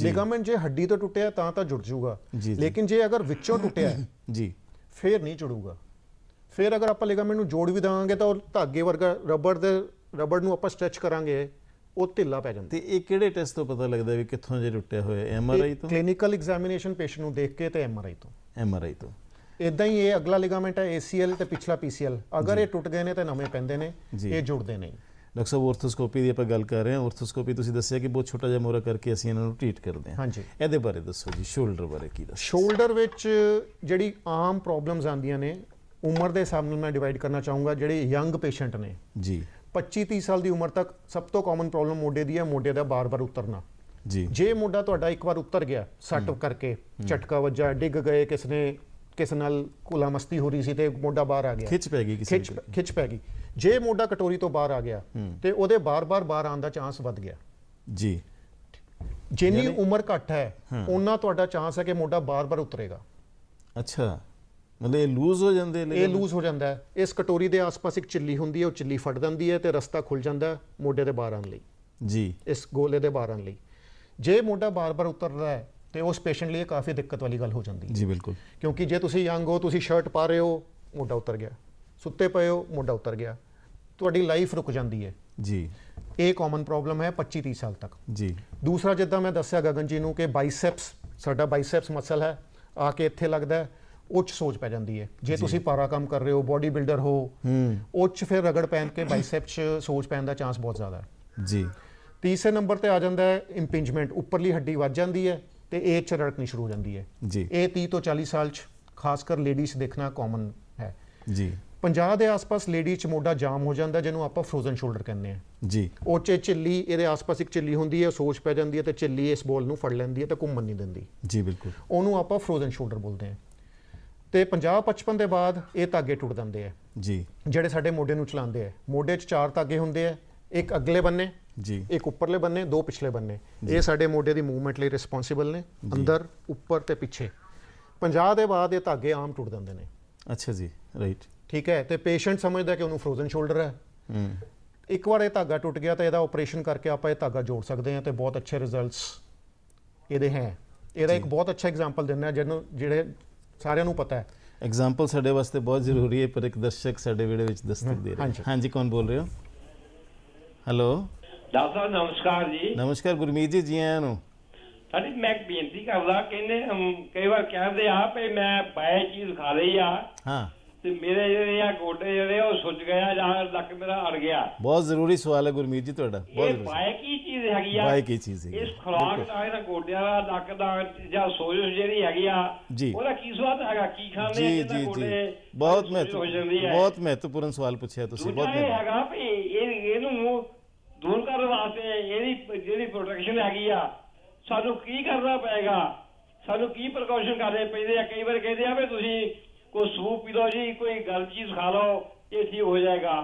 ਲਿਗਾਮੈਂਟ ਜੇ ਹੱਡੀ ਤੋਂ ਟੁੱਟਿਆ ਤਾਂ ਤਾਂ ਜੁੜ ਜਾਊਗਾ ਲੇਕਿਨ ਜੇ ਅਗਰ ਵਿੱਚੋਂ ਟੁੱਟਿਆ ਜੀ ਫੇਰ ਨਹੀਂ ਜੁੜੂਗਾ ਫੇਰ ਅਗਰ ਆਪਾਂ ਲਿਗਾਮੈਂਟ ਨੂੰ ਜੋੜ ਵੀ ਦਾਂਗੇ ਤਾਂ ਉਹ ਧਾਗੇ ਵਰਗਾ ਰਬੜ ਦੇ ਰਬੜ ਨੂੰ ਆਪਾਂ ਸਟ੍ਰੈਚ ਕਰਾਂਗੇ ਉਹ ਢਿੱਲਾ ਪੈ ਜਾਂਦਾ ਤੇ ਇਹ ਕਿਹੜੇ ਟੈਸਟ ਤੋਂ ਪਤਾ ਲੱਗਦਾ ਵੀ ਕਿੱਥੋਂ ਜੇ ਟੁੱਟਿਆ ਹੋਇਆ ਐਮਆਰਆਈ ਤੋਂ ਕਲੀਨਿਕਲ ਐਗਜ਼ਾਮੀਨੇਸ਼ਨ ਪੇਸ਼ੈਂਟ ਨੂੰ ਦੇਖ ਕੇ ਤੇ ਐਮਆਰਆਈ ਤੋਂ ਐਮਆਰਆਈ ਤੋਂ ਇਦਾਂ ਹੀ ਇਹ ਅਗਲਾ ਲਿਗਾਮੈਂਟ ਹੈ ACL ਤੇ ਪਿਛਲਾ PCL ਅਗਰ ਇਹ ਟੁੱਟ ਗਏ ਨੇ ਤਾਂ ਨਵੇਂ ਪੈਂਦੇ ਨੇ ਇਹ ਜੁੜਦੇ ਨਹੀਂ ਡਾਕਟਰ ਸਾਹਿਬ ਆਰਥੋਸਕੋਪੀ ਦੀ ਆਪਾਂ ਗੱਲ ਕਰ ਰਹੇ ਹਾਂ ਆਰਥੋਸਕੋਪੀ ਤੁਸੀਂ ਦੱਸਿਆ ਕਿ ਬਹੁਤ ਛੋਟਾ ਜਿਹਾ ਮੋਰਾ ਕਰਕੇ ਅਸੀਂ ਇਹਨਾਂ ਨੂੰ ਟ੍ਰੀਟ ਕਰਦੇ ਹਾਂ ਹਾਂਜੀ ਇਹਦੇ ਬਾਰੇ ਦੱਸੋ ਜੀ ਸ਼ੋਲਡਰ ਬਾਰੇ ਕੀ ਦੱਸੋ ਸ਼ੋਲਡਰ ਵਿੱਚ ਜਿਹੜੀ ਆਮ ਪ੍ਰੋਬਲਮਸ ਆਉਂਦੀਆਂ ਨੇ ਉਮਰ ਦੇ ਹਿਸਾਬ ਨਾਲ ਮੈਂ ਡਿਵਾਈਡ ਕਰਨਾ ਚਾਹੂੰਗਾ ਜਿਹੜੇ ਯੰਗ ਪੇਸ਼ੈਂਟ ਨੇ ਜੀ 25 30 ਸਾਲ ਦੀ ਉਮਰ ਤੱਕ ਸਭ ਤੋਂ ਕਾਮਨ ਪ੍ਰੋਬਲਮ ਮੋਢੇ ਦੀ ਹੈ ਮੋਢੇ ਦਾ ਬਾਰ-ਬਾਰ ਉਤਰਨਾ ਜੀ ਜੇ ਮੋਢਾ ਤੁਹਾਡਾ ਇੱਕ ਵਾਰ ਉਤਰ ਗਿਆ ਸੱਟ ਕਰਕੇ ਝਟਕਾ ਵੱਜਾ ਡਿੱਗ ਗਏ ਕਿਸ ਨੇ ਕਿਸ ਨਾਲ ਕੋਲਾ ਮਸਤੀ ਹੋ ਰਹੀ ਸੀ ਤੇ ਮੋਢਾ ਬਾਹਰ ਆ ਗਿਆ ਖਿੱਚ ਪੈ ਗਈ ਕਿਸੇ ਦੀ ਖਿੱਚ ਪੈ ਗਈ ਜੇ ਮੋਢਾ ਕਟੋਰੀ ਤੋਂ ਬਾਹਰ ਆ ਗਿਆ ਤੇ ਉਹਦੇ ਬਾਰ-ਬਾਰ ਬਾਹਰ ਆਉਣ ਦਾ ਚਾਂਸ ਵੱਧ ਗਿਆ ਜੀ ਜਿੰਨੀ ਉਮਰ ਘੱਟ ਹੈ ਉਹਨਾਂ ਤੁਹਾਡਾ ਚਾਂਸ ਹੈ ਕਿ ਮੋਢਾ ਬਾਰ-ਬਾਰ ਉਤਰੇਗਾ ਅੱਛਾ ਮਤਲਬ ਇਹ ਲੂਜ਼ ਹੋ ਜਾਂਦੇ ਨੇ ਇਹ ਲੂਜ਼ ਹੋ ਜਾਂਦਾ ਇਸ ਕਟੋਰੀ ਦੇ ਆਸ-ਪਾਸ ਇੱਕ ਚਿੱਲੀ ਹੁੰਦੀ ਹੈ ਉਹ ਚਿੱਲੀ ਫੜ ਜਾਂਦੀ ਹੈ ਤੇ ਰਸਤਾ ਖੁੱਲ ਜਾਂਦਾ ਮੋਢੇ ਦੇ ਬਾਹਰ ਆਉਣ ਲਈ ਜੀ ਇਸ ਗੋਲੇ ਦੇ ਬਾਹਰ ਆਉਣ ਲਈ ਜੇ ਮੋਢਾ ਬਾਰ-ਬਾਰ ਉਤਰਦਾ ਹੈ ਤੇ ਉਸ ਪੇਸ਼ੈਂਟ ਲਈ ਕਾਫੀ ਦਿੱਕਤ ਵਾਲੀ ਗੱਲ ਹੋ ਜਾਂਦੀ ਹੈ ਜੀ ਬਿਲਕੁਲ ਕਿਉਂਕਿ ਜੇ ਤੁਸੀਂ ਯੰਗ ਹੋ ਤੁਸੀਂ ਸ਼ਰਟ ਪਾ ਰਹੇ ਹੋ ਮੋਢਾ ਉਤਰ ਗਿਆ ਸੁੱਤੇ ਪਏ ਹੋ ਮੋਢਾ ਉਤਰ ਗਿਆ ਤੁਹਾਡੀ ਲਾਈਫ ਰੁਕ ਜਾਂਦੀ ਹੈ ਜੀ ਇਹ ਕਾਮਨ ਪ੍ਰੋਬਲਮ ਹੈ 25 30 ਸਾਲ ਤੱਕ ਜੀ ਦੂਸਰਾ ਜਿੱਦਾਂ ਮੈਂ ਦੱਸਿਆ ਗਗਨ ਜੀ ਨੂੰ ਕਿ ਬਾਈਸੈਪਸ ਸਾਡਾ ਬਾਈਸੈਪਸ ਮਸਲ ਹੈ ਆ ਕੇ ਇੱਥੇ ਲੱਗਦਾ ਉੱਚ ਸੋਚ ਪੈ ਜਾਂਦੀ ਹੈ ਜੇ ਤੁਸੀਂ ਪਾਰਾ ਕੰਮ ਕਰ ਰਹੇ ਹੋ ਬੋਡੀ ਬਿਲਡਰ ਹੋ ਉੱਚ ਫਿਰ ਰਗੜ ਪੈਣ ਕੇ ਬਾਈਸੈਪ 'ਚ ਸੋਚ ਪੈਣ ਦਾ ਚਾਂਸ ਬਹੁਤ ਜ਼ਿਆਦਾ ਹੈ ਜੀ ਤੀਸਰੇ ਨੰਬਰ ਤੇ ਆ ਜਾਂਦਾ ਹੈ ਇੰਪਿੰਜਮੈਂਟ ਉੱਪਰਲੀ ਹੱਡੀ ਵੱਜ ਜਾਂਦੀ ਹੈ ਤੇ ਏਜ ਚ ਰੜਕਣੀ ਸ਼ੁਰੂ ਹੋ ਜਾਂਦੀ ਹੈ ਜੀ ਇਹ 30 ਤੋਂ 40 ਸਾਲ ਚ ਖਾਸ ਕਰ ਲੇਡੀਜ਼ ਦੇਖਣਾ ਕਾਮਨ ਹੈ ਜੀ 50 ਦੇ ਆਸ-ਪਾਸ ਲੇਡੀ ਚ ਮੋਢਾ ਜਾਮ ਹੋ ਜਾਂਦਾ ਜਿਹਨੂੰ ਆਪਾਂ ਫਰੋਜ਼ਨ ਸ਼ੋਲਡਰ ਕਹਿੰਦੇ ਆ ਜੀ ਉਹ ਚ ਚਿੱਲੀ ਇਹਦੇ ਆਸ-ਪਾਸ ਇੱਕ ਚਿੱਲੀ ਹੁੰਦੀ ਹੈ ਸੋਚ ਪੈ ਜਾਂਦੀ ਹੈ ਤੇ ਚਿੱਲੀ ਇਸ ਬੋਲ ਨੂੰ ਫੜ ਲੈਂਦੀ ਹੈ ਤੇ ਘੁੰਮਣ ਨਹੀਂ ਦਿੰਦੀ ਜੀ ਬਿਲਕੁਲ ਉਹਨੂੰ ਆਪਾਂ ਫਰੋਜ਼ਨ ਸ਼ੋਲਡਰ ਬੋਲਦੇ ਆ ਤੇ 50 55 ਦੇ ਬਾਅਦ ਇਹ ਧਾਗੇ ਟੁੱਟ ਜਾਂਦੇ ਆ ਜੀ ਜਿਹੜੇ ਸਾਡੇ ਮੋਢੇ ਨੂੰ ਚਲਾਉਂਦੇ ਆ ਮੋਢੇ 'ਚ ਚਾਰ ਧਾਗੇ ਹੁੰਦੇ ਆ ਇੱਕ ਅਗਲੇ ਬੰਨੇ ਜੀ ਇੱਕ ਉੱਪਰਲੇ ਬੰਨੇ ਦੋ ਪਿਛਲੇ ਬੰਨੇ ਇਹ ਸਾਡੇ ਮੋਢੇ ਦੀ ਮੂਵਮੈਂਟ ਲਈ ਰਿਸਪੌਂਸਿਬਲ ਨੇ ਅੰਦਰ ਉੱਪਰ ਤੇ ਪਿੱਛੇ 50 ਦੇ ਬਾਅਦ ਇਹ ਧਾਗੇ ਆਮ ਟੁੱਟ ਜਾਂਦੇ ਨੇ ਅੱਛਾ ਜੀ ਰਾਈਟ ਠੀਕ ਹੈ ਤੇ ਪੇਸ਼ੈਂਟ ਸਮਝਦਾ ਕਿ ਉਹਨੂੰ ਫਰੋਜ਼ਨ ਸ਼ੋਲਡਰ ਹੈ ਹੂੰ ਇੱਕ ਵਾਰ ਇਹ ਧਾਗਾ ਟੁੱਟ ਗਿਆ ਤਾਂ ਇਹਦਾ ਆਪਰੇਸ਼ਨ ਕਰਕੇ ਆਪਾਂ ਇਹ ਧਾਗਾ ਜੋੜ ਸਕਦੇ ਹਾਂ ਤੇ ਬਹੁਤ ਅੱਛੇ ਰਿਜ਼ਲਟਸ ਇਹਦੇ ਹੈ ਇਹਦਾ ਇੱਕ ਬਹੁਤ ਅੱਛਾ ਐਗਜ਼ਾਮਪਲ ਦਿੰਦਾ ਜਿਹਨੂੰ ਜਿਹੜੇ ਸਾਰਿਆਂ ਨੂੰ ਪਤਾ ਹੈ ਐਗਜ਼ਾਮਪਲ ਸਾਡੇ ਵਾਸਤੇ ਬਹੁਤ ਜ਼ਰੂਰੀ ਹੈ ਪਰ ਇੱਕ ਦਰਸ਼ਕ ਸਾਡੇ ਵੀਡੀਓ ਵਿੱਚ ਦਸਤਕ ਦੇ ਰਿਹਾ ਹਾਂਜੀ ਕੌਣ ਬੋਲ ਰਹੇ ਹੋ ਹੈਲੋ ਡਾਕਟਰ ਸਾਹਿਬ ਨਮਸਕਾਰ ਜੀ ਨਮਸਕਾਰ ਗੁਰਮੀਤ ਜੀ ਜੀ ਆਇਆਂ ਨੂੰ ਸਾਡੀ ਮੈਂ ਬੇਨਤੀ ਕਰਦਾ ਕਹਿੰਦੇ ਕਈ ਵਾਰ ਕਹਿੰਦੇ ਆ ਪਏ ਮੈਂ ਬਾਏ ਚੀਜ਼ ਖਾ ਲਈ ਆ ਹਾਂ ਤੇ ਮੇਰੇ ਜਿਹੜੇ ਆ ਗੋਡੇ ਜਿਹੜੇ ਉਹ ਸੁੱਜ ਗਿਆ ਜਾਂ ਲੱਕ ਮੇਰਾ ਅੜ ਗਿਆ ਬਹੁਤ ਜ਼ਰੂਰੀ ਸਵਾਲ ਹੈ ਗੁਰਮੀਤ ਜੀ ਤੁਹਾਡਾ ਬਹੁਤ ਜ਼ਰੂਰੀ ਬਾਏ ਕੀ ਚੀਜ਼ ਹੈਗੀ ਆ ਬਾਏ ਕੀ ਚੀਜ਼ ਹੈ ਇਸ ਖਰਾਕ ਦਾ ਇਹਦਾ ਗੋਡਿਆਂ ਦਾ ਲੱਕ ਦਾ ਜਾਂ ਸੋਜ ਜਿਹੜੀ ਹੈਗੀ ਆ ਉਹਦਾ ਕੀ ਸਵਾਦ ਹੈਗਾ ਕੀ ਖਾਣੇ ਆ ਜੀ ਜੀ ਬਹੁਤ ਮਹੱਤਵਪੂਰਨ ਬਹੁਤ ਮਹੱਤਵਪੂਰਨ ਸਵਾਲ ਪੁੱਛਿਆ ਤੁਸੀਂ ਬਹੁਤ ਮਹੱਤਵਪੂਰਨ ਹੈਗਾ ਵੀ ਇਹ ਇਹਨੂੰ ਦੂਰ ਕਰਨ ਵਾਸਤੇ ਇਹਦੀ ਜਿਹੜੀ ਪ੍ਰੋਟੈਕਸ਼ਨ ਹੈਗੀ ਆ ਸਾਨੂੰ ਕੀ ਕਰਨਾ ਪਏਗਾ ਸਾਨੂੰ ਕੀ ਪ੍ਰੀਕਾਸ਼ਨ ਕਰਦੇ ਪੈਂਦੇ ਆ ਕਈ ਵਾਰ ਕਹਿੰਦੇ ਆ ਵੀ ਤੁਸੀਂ ਕੋਈ ਸੂਪ ਪੀ ਲਓ ਜੀ ਕੋਈ ਗਰਮ ਚੀਜ਼ ਖਾ ਲਓ ਇਹ ਠੀਕ ਹੋ ਜਾਏਗਾ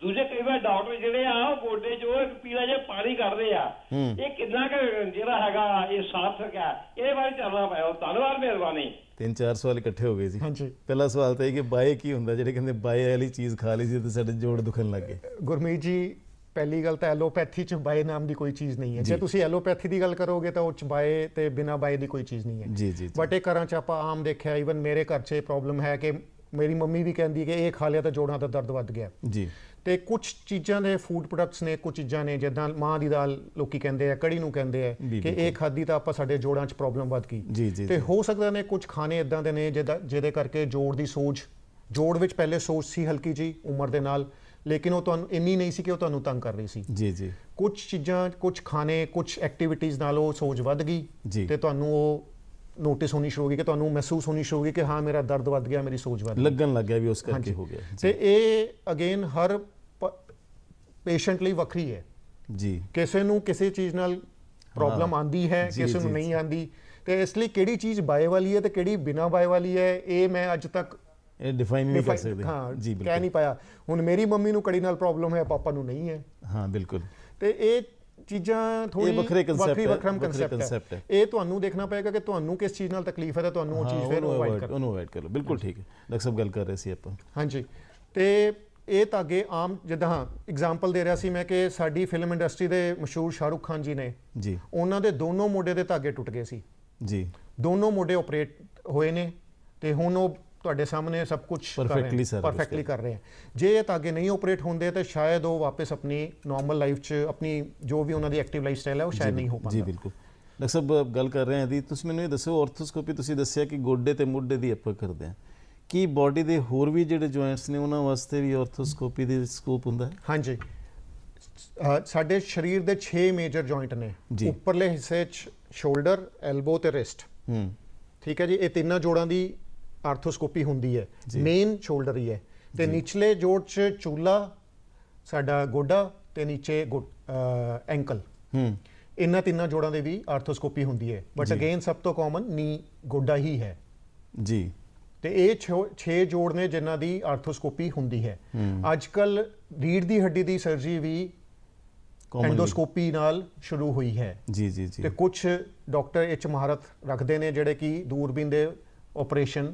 ਦੂਜੇ ਕਈ ਵਾਰ ਡਾਕਟਰ ਜਿਹੜੇ ਆ ਉਹ ਗੋਡੇ 'ਚ ਉਹ ਪੀਲਾ ਜਿਹਾ ਪਾਣੀ ਕਰਦੇ ਆ ਇਹ ਕਿੰਨਾ ਕੁ ਜਿਹੜਾ ਹੈਗਾ ਇਹ ਸਾਰਥਕ ਹੈ ਇਹ ਬਾਰੇ ਚੱਲਣਾ ਪਿਆ ਧੰਨਵਾਦ ਮਿਹਰਬਾਨੀ ਤਿੰਨ ਚਾਰ ਸਵਾਲ ਇਕੱਠੇ ਹੋ ਗਏ ਸੀ ਹਾਂਜੀ ਪਹਿਲਾ ਸਵਾਲ ਤਾਂ ਇਹ ਕਿ ਬਾਏ ਕੀ ਹੁੰਦਾ ਜਿਹੜੇ ਕਹਿੰਦੇ ਬਾਏ ਵਾਲੀ ਚੀਜ਼ ਖਾ ਲਈ ਸੀ ਤੇ ਸਾਡੇ ਜੋੜ ਦੁਖਣ ਲੱਗ ਗਏ ਗੁਰਮੀਤ ਜੀ ਪਹਿਲੀ ਗੱਲ ਤਾਂ ਐਲੋਪੈਥੀ ਚ ਬਾਏ ਨਾਮ ਦੀ ਕੋਈ ਚੀਜ਼ ਨਹੀਂ ਹੈ ਜੇ ਤੁਸੀਂ ਐਲੋਪੈਥੀ ਦੀ ਗੱਲ ਕਰੋਗੇ ਤਾਂ ਉਹ ਚ ਬਾਏ ਤੇ ਬਿਨਾ ਬਾਏ ਦੀ ਕੋਈ ਚੀਜ਼ ਨਹੀਂ ਹੈ ਜੀ ਜੀ ਬਟ ਇਹ ਘਰਾਂ ਚ ਆਪਾਂ ਆਮ ਦੇਖਿਆ ਇਵਨ ਮੇਰੇ ਘਰ 'ਚ ਇਹ ਪ੍ਰੋਬਲਮ ਹੈ ਕਿ ਮੇਰੀ ਮੰਮੀ ਵੀ ਕਹਿੰਦੀ ਕਿ ਇਹ ਖਾ ਲਿਆ ਤਾਂ ਜੋੜਾਂ ਦਾ ਦਰਦ ਵੱਧ ਗਿਆ ਜੀ ਤੇ ਕੁਝ ਚੀਜ਼ਾਂ ਦੇ ਫੂਡ ਪ੍ਰੋਡਕਟਸ ਨੇ ਕੁਝ ਚੀਜ਼ਾਂ ਨੇ ਜਿੱਦਾਂ ਮਾਂ ਦੀ ਦਾਲ ਲੋਕੀ ਕਹਿੰਦੇ ਆ ਕੜੀ ਨੂੰ ਕਹਿੰਦੇ ਆ ਕਿ ਇਹ ਖਾਦੀ ਤਾਂ ਆਪਾਂ ਸਾਡੇ ਜੋੜਾਂ 'ਚ ਪ੍ਰੋਬਲਮ ਵੱਧ ਗਈ ਤੇ ਹੋ ਸਕਦਾ ਨੇ ਕੁਝ ਖਾਣੇ ਇਦਾਂ ਦੇ ਨੇ ਜਿਹਦੇ ਕਰਕੇ ਜੋੜ ਦੀ ਸੋਜ ਜੋੜ ਵਿੱਚ ਪਹਿਲੇ ਸੋਜ ਸੀ ਹਲਕੀ ਜੀ ਉਮਰ ਦੇ ਨਾਲ ਲੇਕਿਨ ਉਹ ਤੁਹਾਨੂੰ ਇੰਨੀ ਨਹੀਂ ਸੀ ਕਿ ਉਹ ਤੁਹਾਨੂੰ ਤੰਗ ਕਰ ਰਹੀ ਸੀ ਜੀ ਜੀ ਕੁਝ ਚੀਜ਼ਾਂ ਕੁਝ ਖਾਣੇ ਕੁਝ ਐਕਟੀਵਿਟੀਆਂ ਨਾਲ ਉਹ ਸੋਚ ਵੱਧ ਗਈ ਤੇ ਤੁਹਾਨੂੰ ਉਹ ਨੋਟਿਸ ਹੋਣੀ ਸ਼ੁਰੂ ਹੋ ਗਈ ਕਿ ਤੁਹਾਨੂੰ ਮਹਿਸੂਸ ਹੋਣੀ ਸ਼ੁਰੂ ਹੋ ਗਈ ਕਿ ਹਾਂ ਮੇਰਾ ਦਰਦ ਵੱਧ ਗਿਆ ਮੇਰੀ ਸੋਚ ਵੱਧ ਗਈ ਲੱਗਣ ਲੱਗਿਆ ਵੀ ਉਸ ਕਰਕੇ ਹੋ ਗਿਆ ਤੇ ਇਹ ਅਗੇਨ ਹਰ ਪੇਸ਼ੈਂਟ ਲਈ ਵੱਖਰੀ ਹੈ ਜੀ ਕਿਸੇ ਨੂੰ ਕਿਸੇ ਚੀਜ਼ ਨਾਲ ਪ੍ਰੋਬਲਮ ਆਂਦੀ ਹੈ ਕਿਸੇ ਨੂੰ ਨਹੀਂ ਆਂਦੀ ਤੇ ਇਸ ਲਈ ਕਿਹੜੀ ਚੀਜ਼ ਬਾਏ ਵਾਲੀ ਹੈ ਤੇ ਕਿਹੜੀ ਬਿਨਾ ਬਾਏ ਵਾਲੀ ਹੈ ਇਹ ਮੈਂ ਅੱਜ ਤੱਕ ਇਹ ਡਿਫਾਈਨ ਨਹੀਂ ਕਰ ਸਕਦੇ ਹਾਂ ਜੀ ਬਿਲਕੁਲ ਕਹਿ ਨਹੀਂ ਪਾਇਆ ਹੁਣ ਮੇਰੀ ਮੰਮੀ ਨੂੰ ਕੜੀ ਨਾਲ ਪ੍ਰੋਬਲਮ ਹੈ ਪਾਪਾ ਨੂੰ ਨਹੀਂ ਹੈ ਹਾਂ ਬਿਲਕੁਲ ਤੇ ਇਹ ਚੀਜ਼ਾਂ ਥੋੜੀ ਵੱਖਰੇ ਕਨਸੈਪਟ ਹੈ ਇਹ ਤੁਹਾਨੂੰ ਦੇਖਣਾ ਪਏਗਾ ਕਿ ਤੁਹਾਨੂੰ ਕਿਸ ਚੀਜ਼ ਨਾਲ ਤਕਲੀਫ ਹੈ ਤਾਂ ਤੁਹਾਨੂੰ ਉਹ ਚੀਜ਼ ਫੇਰ ਅਵਾਇਡ ਕਰੋ ਉਹਨੂੰ ਅਵਾਇਡ ਕਰੋ ਬਿਲਕੁਲ ਠੀਕ ਹੈ ਡਾਕਟਰ ਸਾਹਿਬ ਗੱਲ ਕਰ ਰਹੇ ਸੀ ਆਪਾਂ ਹਾਂਜੀ ਤੇ ਇਹ ਤਾਂ ਅਗੇ ਆਮ ਜਿੱਦਾਂ ਐਗਜ਼ਾਮਪਲ ਦੇ ਰਿਹਾ ਸੀ ਮੈਂ ਕਿ ਸਾਡੀ ਫਿਲਮ ਇੰਡਸਟਰੀ ਦੇ ਮਸ਼ਹੂਰ ਸ਼ਾਹਰੁਖ ਖਾਨ ਜੀ ਨੇ ਜੀ ਉਹਨਾਂ ਦੇ ਦੋਨੋਂ ਮੋਢੇ ਦੇ ਧਾਗੇ ਟੁੱਟ ਗਏ ਸੀ ਜੀ ਦੋਨੋਂ ਮੋਢੇ ਆਪਰੇਟ ਹੋਏ ਨੇ ਤੇ ਹੁਣ ਉਹ ਤੁਹਾਡੇ ਸਾਹਮਣੇ ਸਭ ਕੁਝ ਪਰਫੈਕਟਲੀ ਸਰ ਪਰਫੈਕਟਲੀ ਕਰ ਰਹੇ ਹੈ ਜੇ ਇਹ ਤਾਂ ਅੱਗੇ ਨਹੀਂ ਆਪਰੇਟ ਹੁੰਦੇ ਤੇ ਸ਼ਾਇਦ ਉਹ ਵਾਪਸ ਆਪਣੀ ਨਾਰਮਲ ਲਾਈਫ 'ਚ ਆਪਣੀ ਜੋ ਵੀ ਉਹਨਾਂ ਦੀ ਐਕਟਿਵ ਲਾਈਫ ਸਟਾਈਲ ਹੈ ਉਹ ਸ਼ਾਇਦ ਨਹੀਂ ਹੋ ਪਾਉਂਦਾ ਜੀ ਬਿਲਕੁਲ ਡਾਕਟਰ ਸਾਹਿਬ ਗੱਲ ਕਰ ਰਹੇ ਹਾਂ ਦੀ ਤੁਸੀਂ ਮੈਨੂੰ ਇਹ ਦੱਸੋ ਆਰਥੋਸਕੋਪੀ ਤੁਸੀਂ ਦੱਸਿਆ ਕਿ ਗੋਡੇ ਤੇ ਮੁੱਢੇ ਦੀ ਅਪਰ ਕਰਦੇ ਆ ਕੀ ਬਾਡੀ ਦੇ ਹੋਰ ਵੀ ਜਿਹੜੇ ਜੁਆਇੰਟਸ ਨੇ ਉਹਨਾਂ ਵਾਸਤੇ ਵੀ ਆਰਥੋਸਕੋਪੀ ਦੀ ਸਕੋਪ ਹੁੰਦਾ ਹੈ ਹਾਂਜੀ ਸਾਡੇ ਸਰੀਰ ਦੇ 6 ਮੇਜਰ ਜੁਆਇੰਟ ਨੇ ਉੱਪਰਲੇ ਹਿੱਸੇ 'ਚ ਸ਼ੋਲਡਰ ਐਲਬੋ ਤੇ ਰਿਸਟ ਹੂੰ ਠੀਕ ਹੈ ਜੀ ਇਹ ਤਿੰਨਾਂ ਜੋੜਾਂ ਦੀ ਆਰਥੋਸਕੋਪੀ ਹੁੰਦੀ ਹੈ ਮੇਨ ਸ਼ੋਲਡਰ ਹੀ ਹੈ ਤੇ ਨੀਚਲੇ ਜੋੜ 'ਚ ਚੂਲਾ ਸਾਡਾ ਗੋਡਾ ਤੇ ਨੀਚੇ ਐਂਕਲ ਹੂੰ ਇਹਨਾਂ ਤਿੰਨਾਂ ਜੋੜਾਂ ਦੇ ਵੀ ਆਰਥੋਸਕੋਪੀ ਹੁੰਦੀ ਹੈ ਬਟ ਅਗੇਨ ਸਭ ਤੋਂ ਕਾਮਨ ਨੀ ਗੋਡਾ ਹੀ ਹੈ ਜੀ ਤੇ ਇਹ 6 ਜੋੜ ਨੇ ਜਿਨ੍ਹਾਂ ਦੀ ਆਰਥੋਸਕੋਪੀ ਹੁੰਦੀ ਹੈ ਅੱਜ ਕੱਲ ਰੀੜ ਦੀ ਹੱਡੀ ਦੀ ਸਰਜਰੀ ਵੀ ਐਂਡੋਸਕੋਪੀ ਨਾਲ ਸ਼ੁਰੂ ਹੋਈ ਹੈ ਜੀ ਜੀ ਜੀ ਤੇ ਕੁਝ ਡਾਕਟਰ ਇਹ ਚ ਮਹਾਰਤ ਰੱਖਦੇ ਨੇ ਜਿਹੜੇ ਕਿ ਦੂਰਬੀਨ ਦੇ ਆਪਰੇਸ਼ਨ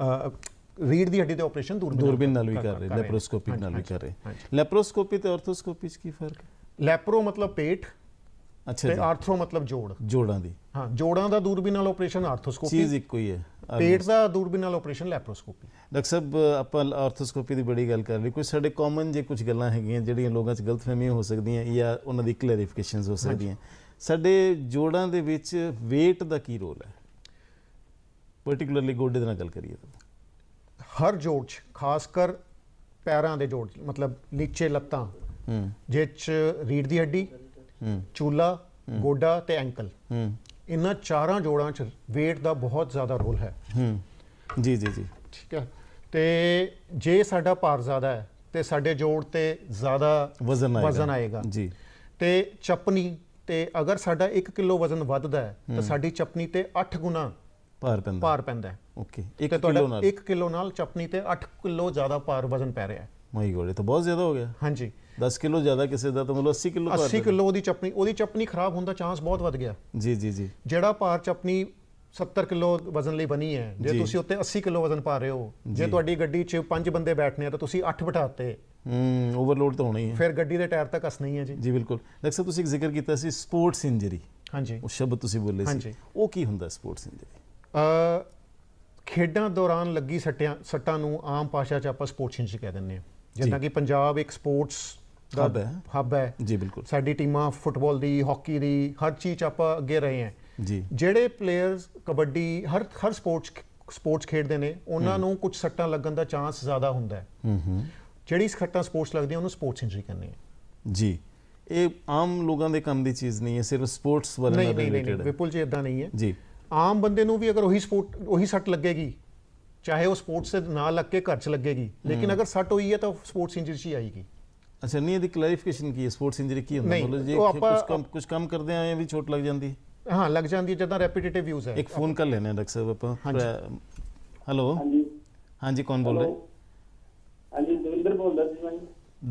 ਰੀਡ ਦੀ ਹੱਡੀ ਤੇ ਆਪਰੇਸ਼ਨ ਦੂਰਬੀਨ ਨਾਲ ਵੀ ਕਰ ਰਹੇ ਲੈਪਰੋਸਕੋਪੀ ਨਾਲ ਵੀ ਕਰ ਰਹੇ ਲੈਪਰੋਸਕੋਪੀ ਤੇ ਆਰਥੋਸਕੋਪੀ ਚ ਕੀ ਫਰਕ ਹੈ ਲੈਪਰੋ ਮਤਲਬ ਪੇਟ ਅੱਛਾ ਤੇ ਆਰਥਰੋ ਮਤਲਬ ਜੋੜ ਜੋੜਾਂ ਦੀ ਹਾਂ ਜੋੜਾਂ ਦਾ ਦੂਰਬੀਨ ਨਾਲ ਆਪਰੇਸ਼ਨ ਆਰਥੋਸਕੋਪੀ ਚੀਜ਼ ਇੱਕੋ ਹੀ ਹੈ ਪੇਟ ਦਾ ਦੂਰਬੀਨ ਨਾਲ ਆਪਰੇਸ਼ਨ ਲੈਪਰੋਸਕੋਪੀ ਡਾਕਟਰ ਸਾਹਿਬ ਆਪਾਂ ਆਰਥੋਸਕੋਪੀ ਦੀ ਬੜੀ ਗੱਲ ਕਰ ਲਈ ਕੋਈ ਸਾਡੇ ਕਾਮਨ ਜੇ ਕੁਝ ਗੱਲਾਂ ਹੈਗੀਆਂ ਜਿਹੜੀਆਂ ਲੋਕਾਂ 'ਚ ਗਲਤਫਹਿਮੀਆਂ ਹੋ ਸਕਦੀਆਂ ਜਾਂ ਉਹਨਾਂ ਦੀ ਕਲੈਰੀਫਿਕੇਸ਼ਨਸ ਹੋ ਸਕਦੀਆਂ ਸਾਡੇ ਜੋੜਾਂ ਦੇ ਵਿੱਚ weight ਦਾ ਕੀ ਰੋਲ ਹੈ ਪਾਰਟਿਕੂਲਰਲੀ ਗੋਡੇ ਦੇ ਨਾਲ ਗੱਲ ਕਰੀਏ ਤਾਂ ਹਰ ਜੋੜ 'ਚ ਖਾਸ ਕਰ ਪੈਰਾਂ ਦੇ ਜੋੜ ਮਤਲਬ ਨੀਚੇ ਲੱਤਾਂ ਹੂੰ ਜਿਹ 'ਚ ਰੀੜ ਦੀ ਹੱਡੀ ਹੂੰ ਚੂਲਾ ਗੋਡਾ ਤੇ ਐਂਕਲ ਹੂੰ ਇਹਨਾਂ ਚਾਰਾਂ ਜੋੜਾਂ 'ਚ weight ਦਾ ਬਹੁਤ ਜ਼ਿਆਦਾ ਰੋਲ ਹੈ ਹੂੰ ਜੀ ਜੀ ਜੀ ਠੀਕ ਹੈ ਤੇ ਜੇ ਸਾਡਾ ਭਾਰ ਜ਼ਿਆਦਾ ਹੈ ਤੇ ਸਾਡੇ ਜੋੜ ਤੇ ਜ਼ਿਆਦਾ ਵਜ਼ਨ ਆਏਗਾ ਵਜ਼ਨ ਆਏਗਾ ਜੀ ਤੇ ਚਪਨੀ ਤੇ ਅਗਰ ਸਾਡਾ 1 ਕਿਲੋ ਵਜ਼ਨ ਵੱਧਦਾ ਹੈ ਤਾਂ ਸਾਡੀ ਚਪਨੀ ਤੇ 8 ਗੁਣਾ ਭਾਰ ਪੈਂਦਾ ਭਾਰ ਪੈਂਦਾ ਓਕੇ 1 ਕਿਲੋ ਨਾਲ 1 ਕਿਲੋ ਨਾਲ ਚਪਨੀ ਤੇ 8 ਕਿਲੋ ਜ਼ਿਆਦਾ ਭਾਰ ਵਜ਼ਨ ਪੈ ਰਿਹਾ ਹੈ ਮਾਈ ਗੋਡ ਇਹ ਤਾਂ ਬਹੁਤ ਜ਼ਿਆਦਾ ਹੋ ਗਿਆ ਹਾਂਜੀ 10 ਕਿਲੋ ਜ਼ਿਆਦਾ ਕਿਸੇ ਦਾ ਤਾਂ ਮਤਲਬ 80 ਕਿਲੋ ਭਾਰ 80 ਕਿਲੋ ਉਹਦੀ ਚਪਨੀ ਉਹਦੀ ਚਪਨੀ ਖਰਾਬ ਹੋਣ ਦਾ ਚਾਂਸ ਬਹੁਤ ਵੱਧ ਗਿਆ ਜੀ ਜੀ ਜੀ ਜਿਹੜਾ ਭਾਰ ਚਪਨੀ 70 ਕਿਲੋ ਵਜ਼ਨ ਲਈ ਬਣੀ ਹੈ ਜੇ ਤੁਸੀਂ ਉੱਤੇ 80 ਕਿਲੋ ਵਜ਼ਨ ਪਾ ਰਹੇ ਹੋ ਜੇ ਤੁਹਾਡੀ ਗੱਡੀ 'ਚ 5 ਬੰਦੇ ਬੈਠਨੇ ਆ ਤਾਂ ਤੁਸੀਂ 8 ਬਿਠਾਤੇ ਹੂੰ ਓਵਰਲੋਡ ਤਾਂ ਹੋਣਾ ਹੀ ਹੈ ਫਿਰ ਗੱਡੀ ਦੇ ਟਾਇਰ ਤਾਂ ਨਹੀਂ ਹੈ ਜੀ ਜੀ ਬਿਲਕੁਲ ਡਾਕਟਰ ਤੁਸੀਂ ਇੱਕ ਜ਼ਿਕਰ ਕੀਤਾ ਸੀ ਸਪੋਰਟਸ ਇੰਜਰੀ ਹਾਂਜੀ ਉਹ ਸ਼ਬਦ ਤੁਸੀਂ ਬੋਲੇ ਸੀ ਉਹ ਕੀ ਹੁੰਦਾ ਸਪੋਰਟਸ ਇੰਜਰੀ ਅ ਖੇਡਾਂ ਦੌਰਾਨ ਲੱਗੀ ਸੱਟਿਆਂ ਸੱਟਾਂ ਨੂੰ ਆਮ ਪਾਸ਼ਾ 'ਚ ਆਪਾਂ ਸਪੋਰਟਸ ਇੰਜ ਕਹਿ ਦਿੰਦੇ ਆ ਜਿੱਦਾਂ ਕਿ ਪੰਜਾਬ ਇੱਕ ਸਪੋਰਟਸ ਦਾ ਹੱਬ ਹੈ ਜੀ ਬਿਲਕੁਲ ਸਾਡੀ ਟੀਮਾਂ ਫੁੱਟਬਾਲ ਦੀ ਹਾਕੀ ਦੀ ਹਰ ਚੀਜ਼ 'ਚ ਆਪਾਂ ਅੱਗੇ ਰਹੇ ਆ ਜੀ ਜਿਹੜੇ ਪਲੇਅਰਸ ਕਬੱਡੀ ਹਰ ਹਰ ਸਪੋਰਟਸ ਸਪੋਰਟਸ ਖੇਡਦੇ ਨੇ ਉਹਨਾਂ ਨੂੰ ਕੁਝ ਸੱਟਾਂ ਲੱਗਣ ਦਾ ਚਾਂਸ ਜ਼ਿਆਦਾ ਹੁੰਦਾ ਹੈ ਹੂੰ ਹੂੰ ਜਿਹੜੀ ਸੱਟਾਂ ਸਪੋਰਟਸ ਲੱਗਦੀਆਂ ਉਹਨੂੰ ਸਪੋਰਟਸ ਇੰਜਰੀ ਕਹਿੰਦੇ ਆ ਜੀ ਇਹ ਆਮ ਲੋਕਾਂ ਦੇ ਕੰਮ ਦੀ ਚੀਜ਼ ਨਹੀਂ ਹੈ ਸਿਰਫ ਸਪੋਰਟਸ ਵਰਨਾ ਨਾਲ ਰਿਲੇਟਡ ਹੈ ਵਿਪੁਲ ਜੀ ਇਦਾਂ ਨਹੀਂ ਹੈ ਜੀ ਆਮ ਬੰਦੇ ਨੂੰ ਵੀ ਅਗਰ ਉਹੀ ਸਪੋਰਟ ਉਹੀ ਸੱਟ ਲੱਗੇਗੀ ਚਾਹੇ ਉਹ ਸਪੋਰਟਸ ਦੇ ਨਾਲ ਲੱਗ ਕੇ ਘਰ ਚ ਲੱਗੇਗੀ ਲੇਕਿਨ ਅਗਰ ਸੱਟ ਹੋਈ ਹੈ ਤਾਂ ਸਪੋਰਟਸ ਇੰਜਰੀ ਹੀ ਆਏਗੀ ਅੱਛਾ ਨਹੀਂ ਇਹਦੀ ਕਲੈਰੀਫਿਕੇਸ਼ਨ ਕੀ ਹੈ ਸਪੋਰਟਸ ਇੰਜਰੀ ਕੀ ਹੁੰਦਾ ਮਤਲਬ ਜੇ ਕੁਝ ਕੰਮ ਕੁਝ ਕੰਮ ਕਰਦੇ ਆਏ ਵੀ ਛੋਟ ਲੱਗ ਜਾਂਦੀ ਹਾਂ ਲੱਗ ਜਾਂਦੀ ਹੈ ਜਦੋਂ ਰੈਪੀਟੇਟਿਵ ਯੂਜ਼ ਹੈ ਇੱਕ ਫੋਨ ਕਰ ਲੈਣੇ ਡਾਕਟਰ ਸਾਹਿਬ ਆਪਾਂ ਹੈਲੋ ਹਾਂਜੀ ਹਾਂਜੀ ਕੌਣ ਬੋਲ ਰਹੇ ਹਾਂਜੀ ਦਵਿੰਦਰ ਬੋਲਦਾ ਜੀ ਮੈਂ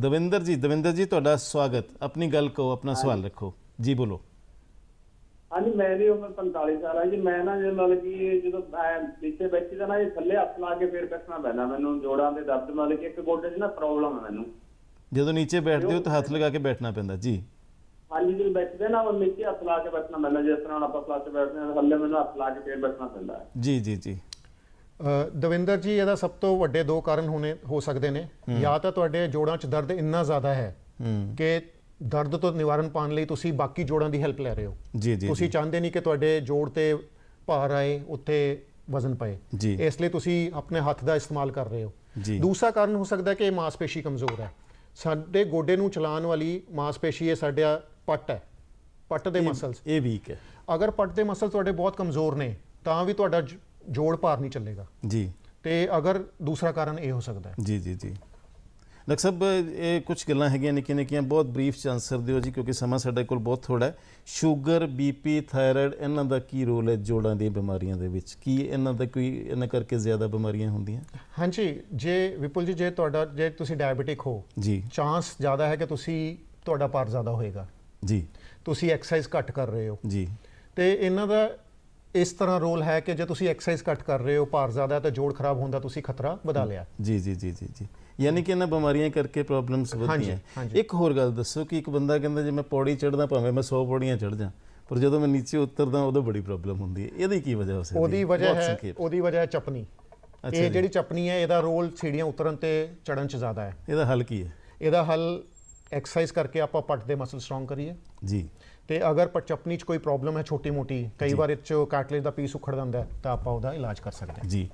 ਦਵਿੰਦਰ ਜੀ ਦਵਿੰਦਰ ਜੀ ਤੁਹਾਡਾ ਸਵਾਗਤ ਆਪਣੀ ਗੱਲ ਕਹੋ ਆਪਣਾ ਸਵਾਲ ਰੱਖੋ ਜੀ ਬੋਲੋ ਹਾਂਜੀ ਵੀ ਉਮਰ 45 ਸਾਲ ਆ ਜੀ ਮੈਂ ਨਾ ਜਦੋਂ ਮਤਲਬ ਕਿ ਜਦੋਂ ਨੀਚੇ ਬੈਠੀ ਤਾਂ ਨਾ ਇਹ ਥੱਲੇ ਹੱਥ ਲਾ ਕੇ ਫੇਰ ਬੈਠਣਾ ਪੈਂਦਾ ਮੈਨੂੰ ਜੋੜਾਂ ਦੇ ਦਰਦ ਮਤਲਬ ਕਿ ਇੱਕ ਗੋਡੇ 'ਚ ਨਾ ਪ੍ਰੋਬਲਮ ਆ ਮੈਨੂੰ ਜਦੋਂ ਨੀਚੇ ਬੈਠਦੇ ਹੋ ਤਾਂ ਹੱਥ ਲਗਾ ਕੇ ਬੈਠਣਾ ਪੈਂਦਾ ਜੀ ਹਾਂਜੀ ਜਦੋਂ ਬੈਠਦੇ ਨਾ ਉਹ ਨੀਚੇ ਹੱਥ ਲਾ ਕੇ ਬੈਠਣਾ ਪੈਂਦਾ ਜਿਸ ਤਰ੍ਹਾਂ ਆਪਾਂ ਕਲਾਸ 'ਚ ਬੈਠਦੇ ਹਾਂ ਥੱਲੇ ਮੈਨੂੰ ਹੱਥ ਲਾ ਕੇ ਫੇਰ ਬੈਠਣਾ ਪੈਂਦਾ ਜੀ ਜੀ ਜੀ ਦਵਿੰਦਰ ਜੀ ਇਹਦਾ ਸਭ ਤੋਂ ਵੱਡੇ ਦੋ ਕਾਰਨ ਹੋਣੇ ਹੋ ਸਕਦੇ ਨੇ ਜਾਂ ਤਾਂ ਤੁਹਾਡੇ ਜੋੜਾਂ 'ਚ ਦਰਦ ਇੰਨਾ ਜ਼ਿਆਦਾ ਹੈ ਕਿ ਦਰਦ ਤੋਂ ਨਿਵਾਰਨ ਪਾਣ ਲਈ ਤੁਸੀਂ ਬਾਕੀ ਜੋੜਾਂ ਦੀ ਹੈਲਪ ਲੈ ਰਹੇ ਹੋ ਜੀ ਜੀ ਤੁਸੀਂ ਚਾਹੁੰਦੇ ਨਹੀਂ ਕਿ ਤੁਹਾਡੇ ਜੋੜ ਤੇ ਭਾਰ ਆਏ ਉੱਥੇ ਵਜ਼ਨ ਪਏ ਇਸ ਲਈ ਤੁਸੀਂ ਆਪਣੇ ਹੱਥ ਦਾ ਇਸਤੇਮਾਲ ਕਰ ਰਹੇ ਹੋ ਦੂਸਰਾ ਕਾਰਨ ਹੋ ਸਕਦਾ ਕਿ ਇਹ ਮਾਸਪੇਸ਼ੀ ਕਮਜ਼ੋਰ ਹੈ ਸਾਡੇ ਗੋਡੇ ਨੂੰ ਚਲਾਉਣ ਵਾਲੀ ਮਾਸਪੇਸ਼ੀ ਇਹ ਸਾਡਾ ਪੱਟ ਹੈ ਪੱਟ ਦੇ ਮਸਲਸ ਇਹ ਵੀਕ ਹੈ ਅਗਰ ਪੱਟ ਦੇ ਮਸਲ ਤੁਹਾਡੇ ਬਹੁਤ ਕਮਜ਼ੋਰ ਨੇ ਤਾਂ ਵੀ ਤੁਹਾਡਾ ਜੋੜ ਭਾਰ ਨਹੀਂ ਚੱਲੇਗਾ ਜੀ ਤੇ ਅਗਰ ਦੂਸਰਾ ਕਾਰਨ ਇਹ ਹੋ ਸਕਦਾ ਹੈ ਜੀ ਜੀ ਜੀ ਡਾਕਟਰ ਸਾਹਿਬ ਇਹ ਕੁਝ ਗੱਲਾਂ ਹੈਗੀਆਂ ਨਿੱਕੀਆਂ ਨਿੱਕੀਆਂ ਬਹੁਤ ਬਰੀਫ ਚ ਆਨਸਰ ਦਿਓ ਜੀ ਕਿਉਂਕਿ ਸਮਾਂ ਸਾਡੇ ਕੋਲ ਬਹੁਤ ਥੋੜਾ ਹੈ ਸ਼ੂਗਰ ਬੀਪੀ ਥਾਇਰਾਇਡ ਇਹਨਾਂ ਦਾ ਕੀ ਰੋਲ ਹੈ ਜੋੜਾਂ ਦੀਆਂ ਬਿਮਾਰੀਆਂ ਦੇ ਵਿੱਚ ਕੀ ਇਹਨਾਂ ਦਾ ਕੋਈ ਇਹਨਾਂ ਕਰਕੇ ਜ਼ਿਆਦਾ ਬਿਮਾਰੀਆਂ ਹੁੰਦੀਆਂ ਹਾਂਜੀ ਜੇ ਵਿਪੁਲ ਜੀ ਜੇ ਤੁਹਾਡਾ ਜੇ ਤੁਸੀਂ ਡਾਇਬੀਟਿਕ ਹੋ ਜੀ ਚਾਂਸ ਜ਼ਿਆਦਾ ਹੈ ਕਿ ਤੁਸੀਂ ਤੁਹਾਡਾ ਭਾਰ ਜ਼ਿਆਦਾ ਹੋਏਗਾ ਜੀ ਤੁਸੀਂ ਐਕਸਰਸਾਈਜ਼ ਘੱਟ ਕਰ ਰਹੇ ਹੋ ਜੀ ਤੇ ਇਹਨਾਂ ਦਾ ਇਸ ਤਰ੍ਹਾਂ ਰੋਲ ਹੈ ਕਿ ਜੇ ਤੁਸੀਂ ਐਕਸਰਸਾਈਜ਼ ਘੱਟ ਕਰ ਰਹੇ ਹੋ ਭਾਰ ਜ਼ਿਆਦਾ ਤਾਂ ਜੋੜ ਖਰਾਬ ਹੁੰਦਾ ਤੁਸੀਂ ਖਤਰਾ ਵਧਾ ਲਿਆ ਜੀ ਜੀ ਜੀ ਜੀ ਜੀ ਯਾਨੀ ਕਿ ਇਹਨਾਂ ਬਿਮਾਰੀਆਂ ਕਰਕੇ ਪ੍ਰੋਬਲਮਸ ਵਧਦੀਆਂ ਇੱਕ ਹੋਰ ਗੱਲ ਦੱਸੋ ਕਿ ਇੱਕ ਬੰਦਾ ਕਹਿੰਦਾ ਜੇ ਮੈਂ ਪੌੜੀ ਚੜਦਾ ਭਾਵੇਂ ਮੈਂ 100 ਪੌੜੀਆਂ ਚੜ ਜਾ ਪਰ ਜਦੋਂ ਮੈਂ ਨੀਚੇ ਉਤਰਦਾ ਉਦੋਂ ਬੜੀ ਪ੍ਰੋਬਲਮ ਹੁੰਦੀ ਹੈ ਇਹਦੀ ਕੀ ਵਜ੍ਹਾ ਹੋ ਸਕਦੀ ਹੈ ਉਹਦੀ ਵਜ੍ਹਾ ਹੈ ਉਹਦੀ ਵਜ੍ਹਾ ਹੈ ਚਪਨੀ ਇਹ ਜਿਹੜੀ ਚਪਨੀ ਹੈ ਇਹਦਾ ਰੋਲ ਸੀੜੀਆਂ ਉਤਰਨ ਤੇ ਚੜਨ ਚ ਜ਼ਿਆਦਾ ਹੈ ਇਹਦਾ ਹੱਲ ਕੀ ਹੈ ਇਹਦਾ ਹੱਲ ਐਕਸਰਸਾਈਜ਼ ਕਰਕੇ ਆਪਾਂ ਪੱਟ ਦੇ ਮਸਲ ਸਟਰੋਂਗ ਕਰੀਏ ਜੀ ਤੇ ਅਗਰ ਪਚਪਨੀ 'ਚ ਕੋਈ ਪ੍ਰੋਬਲਮ ਹੈ ਛੋਟੀ ਮੋਟੀ ਕਈ ਵਾਰ ਇਹ 'ਚ ਕਾਟਲੇਜ ਦਾ ਪੀਸ ਉਖੜ ਜਾਂਦਾ ਤਾਂ ਆਪਾਂ ਉਹਦਾ ਇਲਾਜ ਕਰ ਸਕਦੇ ਹਾਂ ਜੀ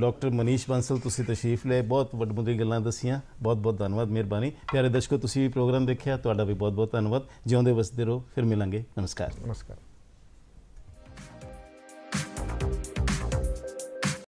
ਡਾਕਟਰ ਮਨੀਸ਼ ਬੰਸਲ ਤੁਸੀਂ ਤਸ਼ਰੀਫ ਲੈ ਬਹੁਤ ਵੱਡਮੁੱਦੀ ਗੱਲਾਂ ਦੱਸੀਆਂ ਬਹੁਤ ਬਹੁਤ ਧੰਨਵਾਦ ਮਿਹਰਬਾਨੀ ਪਿਆਰੇ ਦਰਸ਼ਕੋ ਤੁਸੀਂ ਵੀ ਪ੍ਰੋਗਰਾਮ ਦੇਖਿਆ ਤੁਹਾਡਾ ਵੀ ਬਹੁਤ ਬਹੁਤ ਧੰਨਵਾਦ ਜਿਉਂਦੇ ਵਸਦੇ ਰਹੋ ਫਿਰ ਮਿਲਾਂਗੇ ਨਮਸਕਾਰ ਨਮਸਕਾਰ